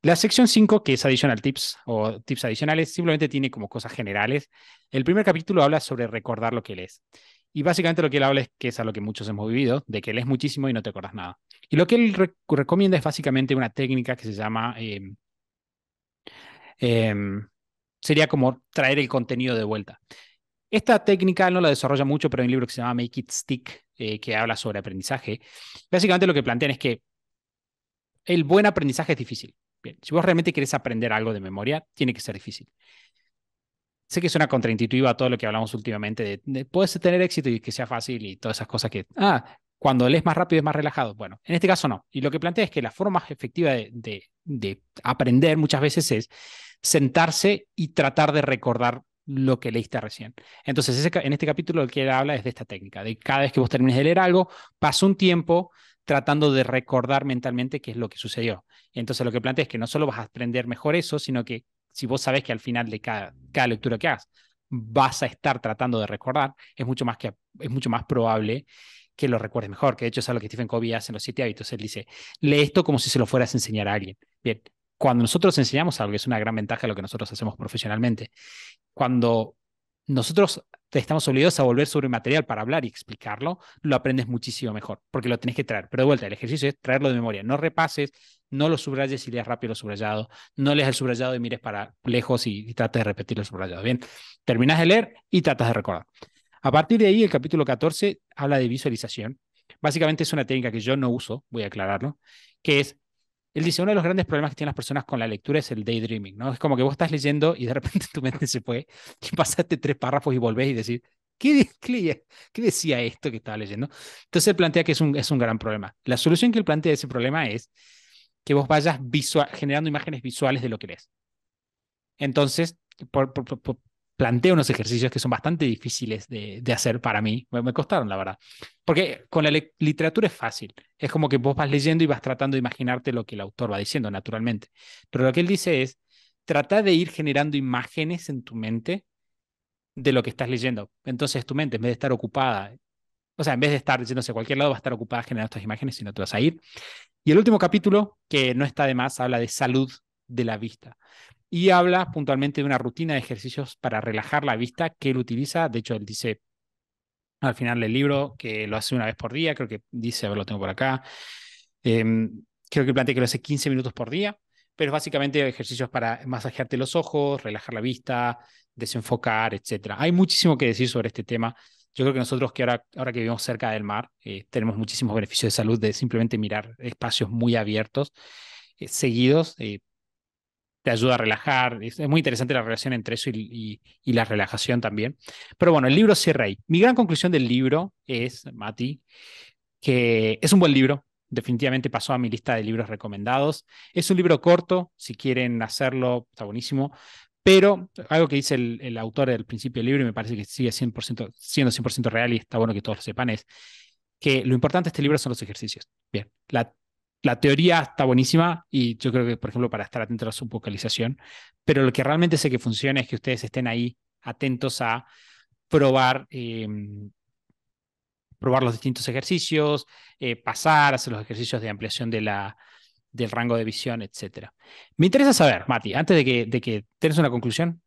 La sección 5, que es Additional Tips o Tips Adicionales, simplemente tiene como cosas generales. El primer capítulo habla sobre recordar lo que lees. Y básicamente lo que él habla es que es a lo que muchos hemos vivido, de que lees muchísimo y no te acordás nada. Y lo que él recomienda es básicamente una técnica que se llama... Em, em, sería como traer el contenido de vuelta. Esta técnica no la desarrolla mucho, pero hay un libro que se llama Make It Stick, eh, que habla sobre aprendizaje. Básicamente lo que plantean es que el buen aprendizaje es difícil si vos realmente quieres aprender algo de memoria, tiene que ser difícil. Sé que suena contraintuitivo a todo lo que hablamos últimamente de, puedes tener éxito y que sea fácil y todas esas cosas que, ah, cuando lees más rápido es más relajado. Bueno, en este caso no. Y lo que plantea es que la forma más efectiva de, aprender muchas veces es sentarse y tratar de recordar lo que leíste recién. Entonces, en este capítulo el que habla es de esta técnica, de cada vez que vos termines de leer algo, pasa un tiempo, tratando de recordar mentalmente qué es lo que sucedió. Entonces lo que plantea es que no solo vas a aprender mejor eso, sino que si vos sabes que al final de cada, lectura que hagas vas a estar tratando de recordar, es mucho más, que, es mucho más probable que lo recuerdes mejor, que de hecho es algo que Stephen Covey hace en los siete hábitos. Él dice, lee esto como si se lo fueras a enseñar a alguien. Bien, cuando nosotros enseñamos algo, es una gran ventaja de lo que nosotros hacemos profesionalmente, cuando nosotros estamos obligados a volver sobre material para hablar y explicarlo, lo aprendes muchísimo mejor, porque lo tenés que traer. Pero de vuelta, el ejercicio es traerlo de memoria. No repases, no lo subrayes y leas rápido lo subrayado. No leas el subrayado y mires para lejos y, trates de repetir el subrayado. Bien, terminas de leer y tratas de recordar. A partir de ahí, el capítulo 14 habla de visualización. Básicamente es una técnica que yo no uso, voy a aclararlo, que es él dice, uno de los grandes problemas que tienen las personas con la lectura es el daydreaming, ¿no? Es como que vos estás leyendo y de repente tu mente se fue y pasaste tres párrafos y volvés y decís, ¿qué, qué, qué decía esto que estaba leyendo? Entonces él plantea que es un, es un gran problema. La solución que él plantea de ese problema es que vos vayas generando imágenes visuales de lo que lees. Entonces, por, planteo unos ejercicios que son bastante difíciles de, hacer para mí. Me, costaron, la verdad. Porque con la literatura es fácil. Es como que vos vas leyendo y vas tratando de imaginarte lo que el autor va diciendo, naturalmente. Pero lo que él dice es, trata de ir generando imágenes en tu mente de lo que estás leyendo. Entonces tu mente, en vez de estar ocupada, o sea, en vez de estar yéndose a cualquier lado, va a estar ocupada generando estas imágenes, sino te vas a ir. Y el último capítulo, que no está de más, habla de salud de la vista y habla puntualmente de una rutina de ejercicios para relajar la vista que él utiliza. De hecho, él dice al final del libro que lo hace una vez por día, creo que dice, a ver, lo tengo por acá, em, creo que plantea que lo hace 15 minutos por día, pero básicamente ejercicios para masajearte los ojos, relajar la vista, desenfocar, etc. Hay muchísimo que decir sobre este tema. Yo creo que nosotros que ahora, ahora que vivimos cerca del mar, eh, tenemos muchísimos beneficios de salud de simplemente mirar espacios muy abiertos, eh, seguidos eh, te ayuda a relajar. Es, muy interesante la relación entre eso y, la relajación también. Pero bueno, el libro cierra ahí. Mi gran conclusión del libro es, Mati, que es un buen libro. Definitivamente pasó a mi lista de libros recomendados. Es un libro corto, si quieren hacerlo, está buenísimo. Pero algo que dice el, autor del principio del libro, y me parece que sigue 100%, siendo 100% real y está bueno que todos lo sepan, es que lo importante de este libro son los ejercicios. Bien, la la teoría está buenísima y yo creo que, por ejemplo, para estar atento a su vocalización, pero lo que realmente sé que funciona es que ustedes estén ahí atentos a probar, em, probar los distintos ejercicios, eh, pasar, hacer los ejercicios de ampliación de la, del rango de visión, etc. Me interesa saber, Mati, antes de que, de que tenés una conclusión.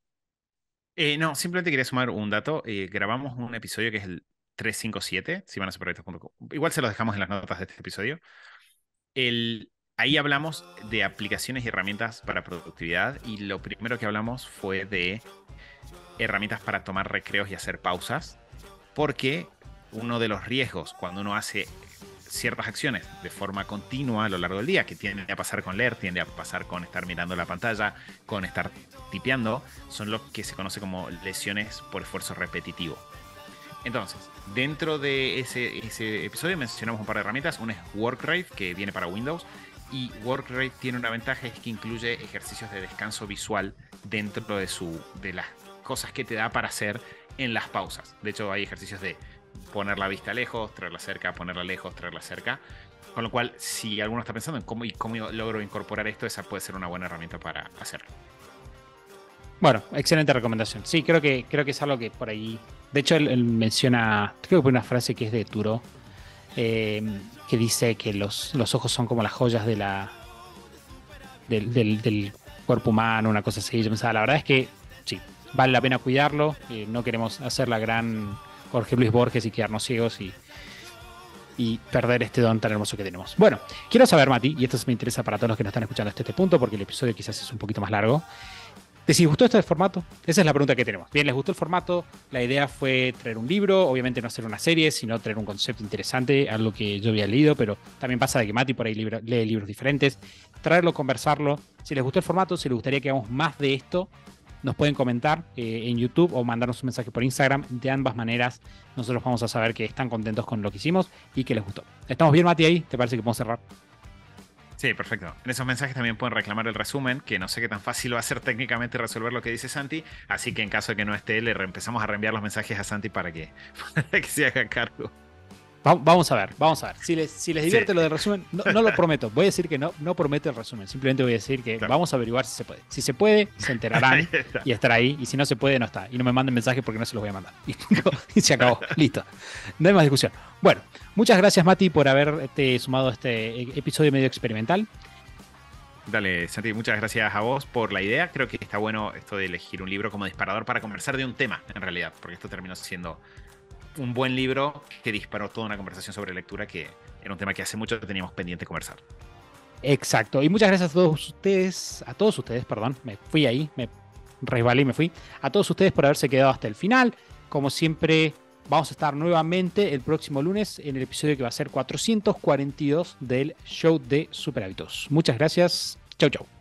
Eh, no, simplemente quería sumar un dato. Eh, grabamos un episodio que es el 357, si van a Igual se los dejamos en las notas de este episodio, el, ahí hablamos de aplicaciones y herramientas para productividad y lo primero que hablamos fue de herramientas para tomar recreos y hacer pausas, porque uno de los riesgos cuando uno hace ciertas acciones de forma continua a lo largo del día, que tiende a pasar con leer, tiende a pasar con estar mirando la pantalla, con estar tipeando, son lo que se conoce como lesiones por esfuerzo repetitivo. Entonces, dentro de ese, episodio mencionamos un par de herramientas. Una es WorkRate, que viene para Windows, y WorkRate tiene una ventaja, es que incluye ejercicios de descanso visual dentro de, de las cosas que te da para hacer en las pausas. De hecho, hay ejercicios de poner la vista lejos, traerla cerca, ponerla lejos, traerla cerca. Con lo cual, si alguno está pensando en cómo y cómo logro incorporar esto, esa puede ser una buena herramienta para hacerlo. Bueno, excelente recomendación. Sí, creo que, creo que es algo que por ahí. De hecho, él, menciona, creo que fue una frase que es de Turo, eh, que dice que los, los ojos son como las joyas de la, del, cuerpo humano, una cosa así. Yo pensaba, la verdad es que sí, vale la pena cuidarlo. Eh, no queremos hacer la gran Jorge Luis Borges y quedarnos ciegos y, y perder este don tan hermoso que tenemos. Bueno, quiero saber, Mati, y esto me interesa para todos los que nos están escuchando hasta este punto, porque el episodio quizás es un poquito más largo. ¿Les gustó este formato? Esa es la pregunta que tenemos. Bien, ¿les gustó el formato? La idea fue traer un libro, obviamente no hacer una serie, sino traer un concepto interesante, algo que yo había leído, pero también pasa de que Mati por ahí lee libros diferentes. Traerlo, conversarlo. Si les gustó el formato, si les gustaría que hagamos más de esto, nos pueden comentar eh, en YouTube o mandarnos un mensaje por Instagram. De ambas maneras, nosotros vamos a saber que están contentos con lo que hicimos y que les gustó. ¿Estamos bien, Mati, ahí? ¿Te parece que podemos cerrar? Sí, perfecto. En esos mensajes también pueden reclamar el resumen, que no sé qué tan fácil va a ser técnicamente resolver lo que dice Santi, así que en caso de que no esté, le empezamos a reenviar los mensajes a Santi para que, se haga cargo vamos a ver, vamos a ver. Si les, divierte lo del resumen, no, lo prometo. Voy a decir que no, no prometo el resumen. Simplemente voy a decir que vamos a averiguar si se puede. Si se puede, se enterarán y estará ahí. Y si no se puede, no está. Y no me manden mensajes porque no se los voy a mandar. Y, se acabó. Listo. No hay más discusión. Bueno, muchas gracias, Mati, por haberte este, sumado a este episodio medio experimental. Dale, Santi, muchas gracias a vos por la idea. Creo que está bueno esto de elegir un libro como disparador para conversar de un tema, en realidad, porque esto terminó siendo un buen libro que disparó toda una conversación sobre lectura que era un tema que hace mucho que teníamos pendiente conversar. Exacto. Y muchas gracias a todos ustedes, a todos ustedes, perdón, me fui ahí, me resbalé y me fui. A todos ustedes por haberse quedado hasta el final. Como siempre, vamos a estar nuevamente el próximo lunes en el episodio que va a ser 442 del show de Superhábitos. Muchas gracias. Chau, chau.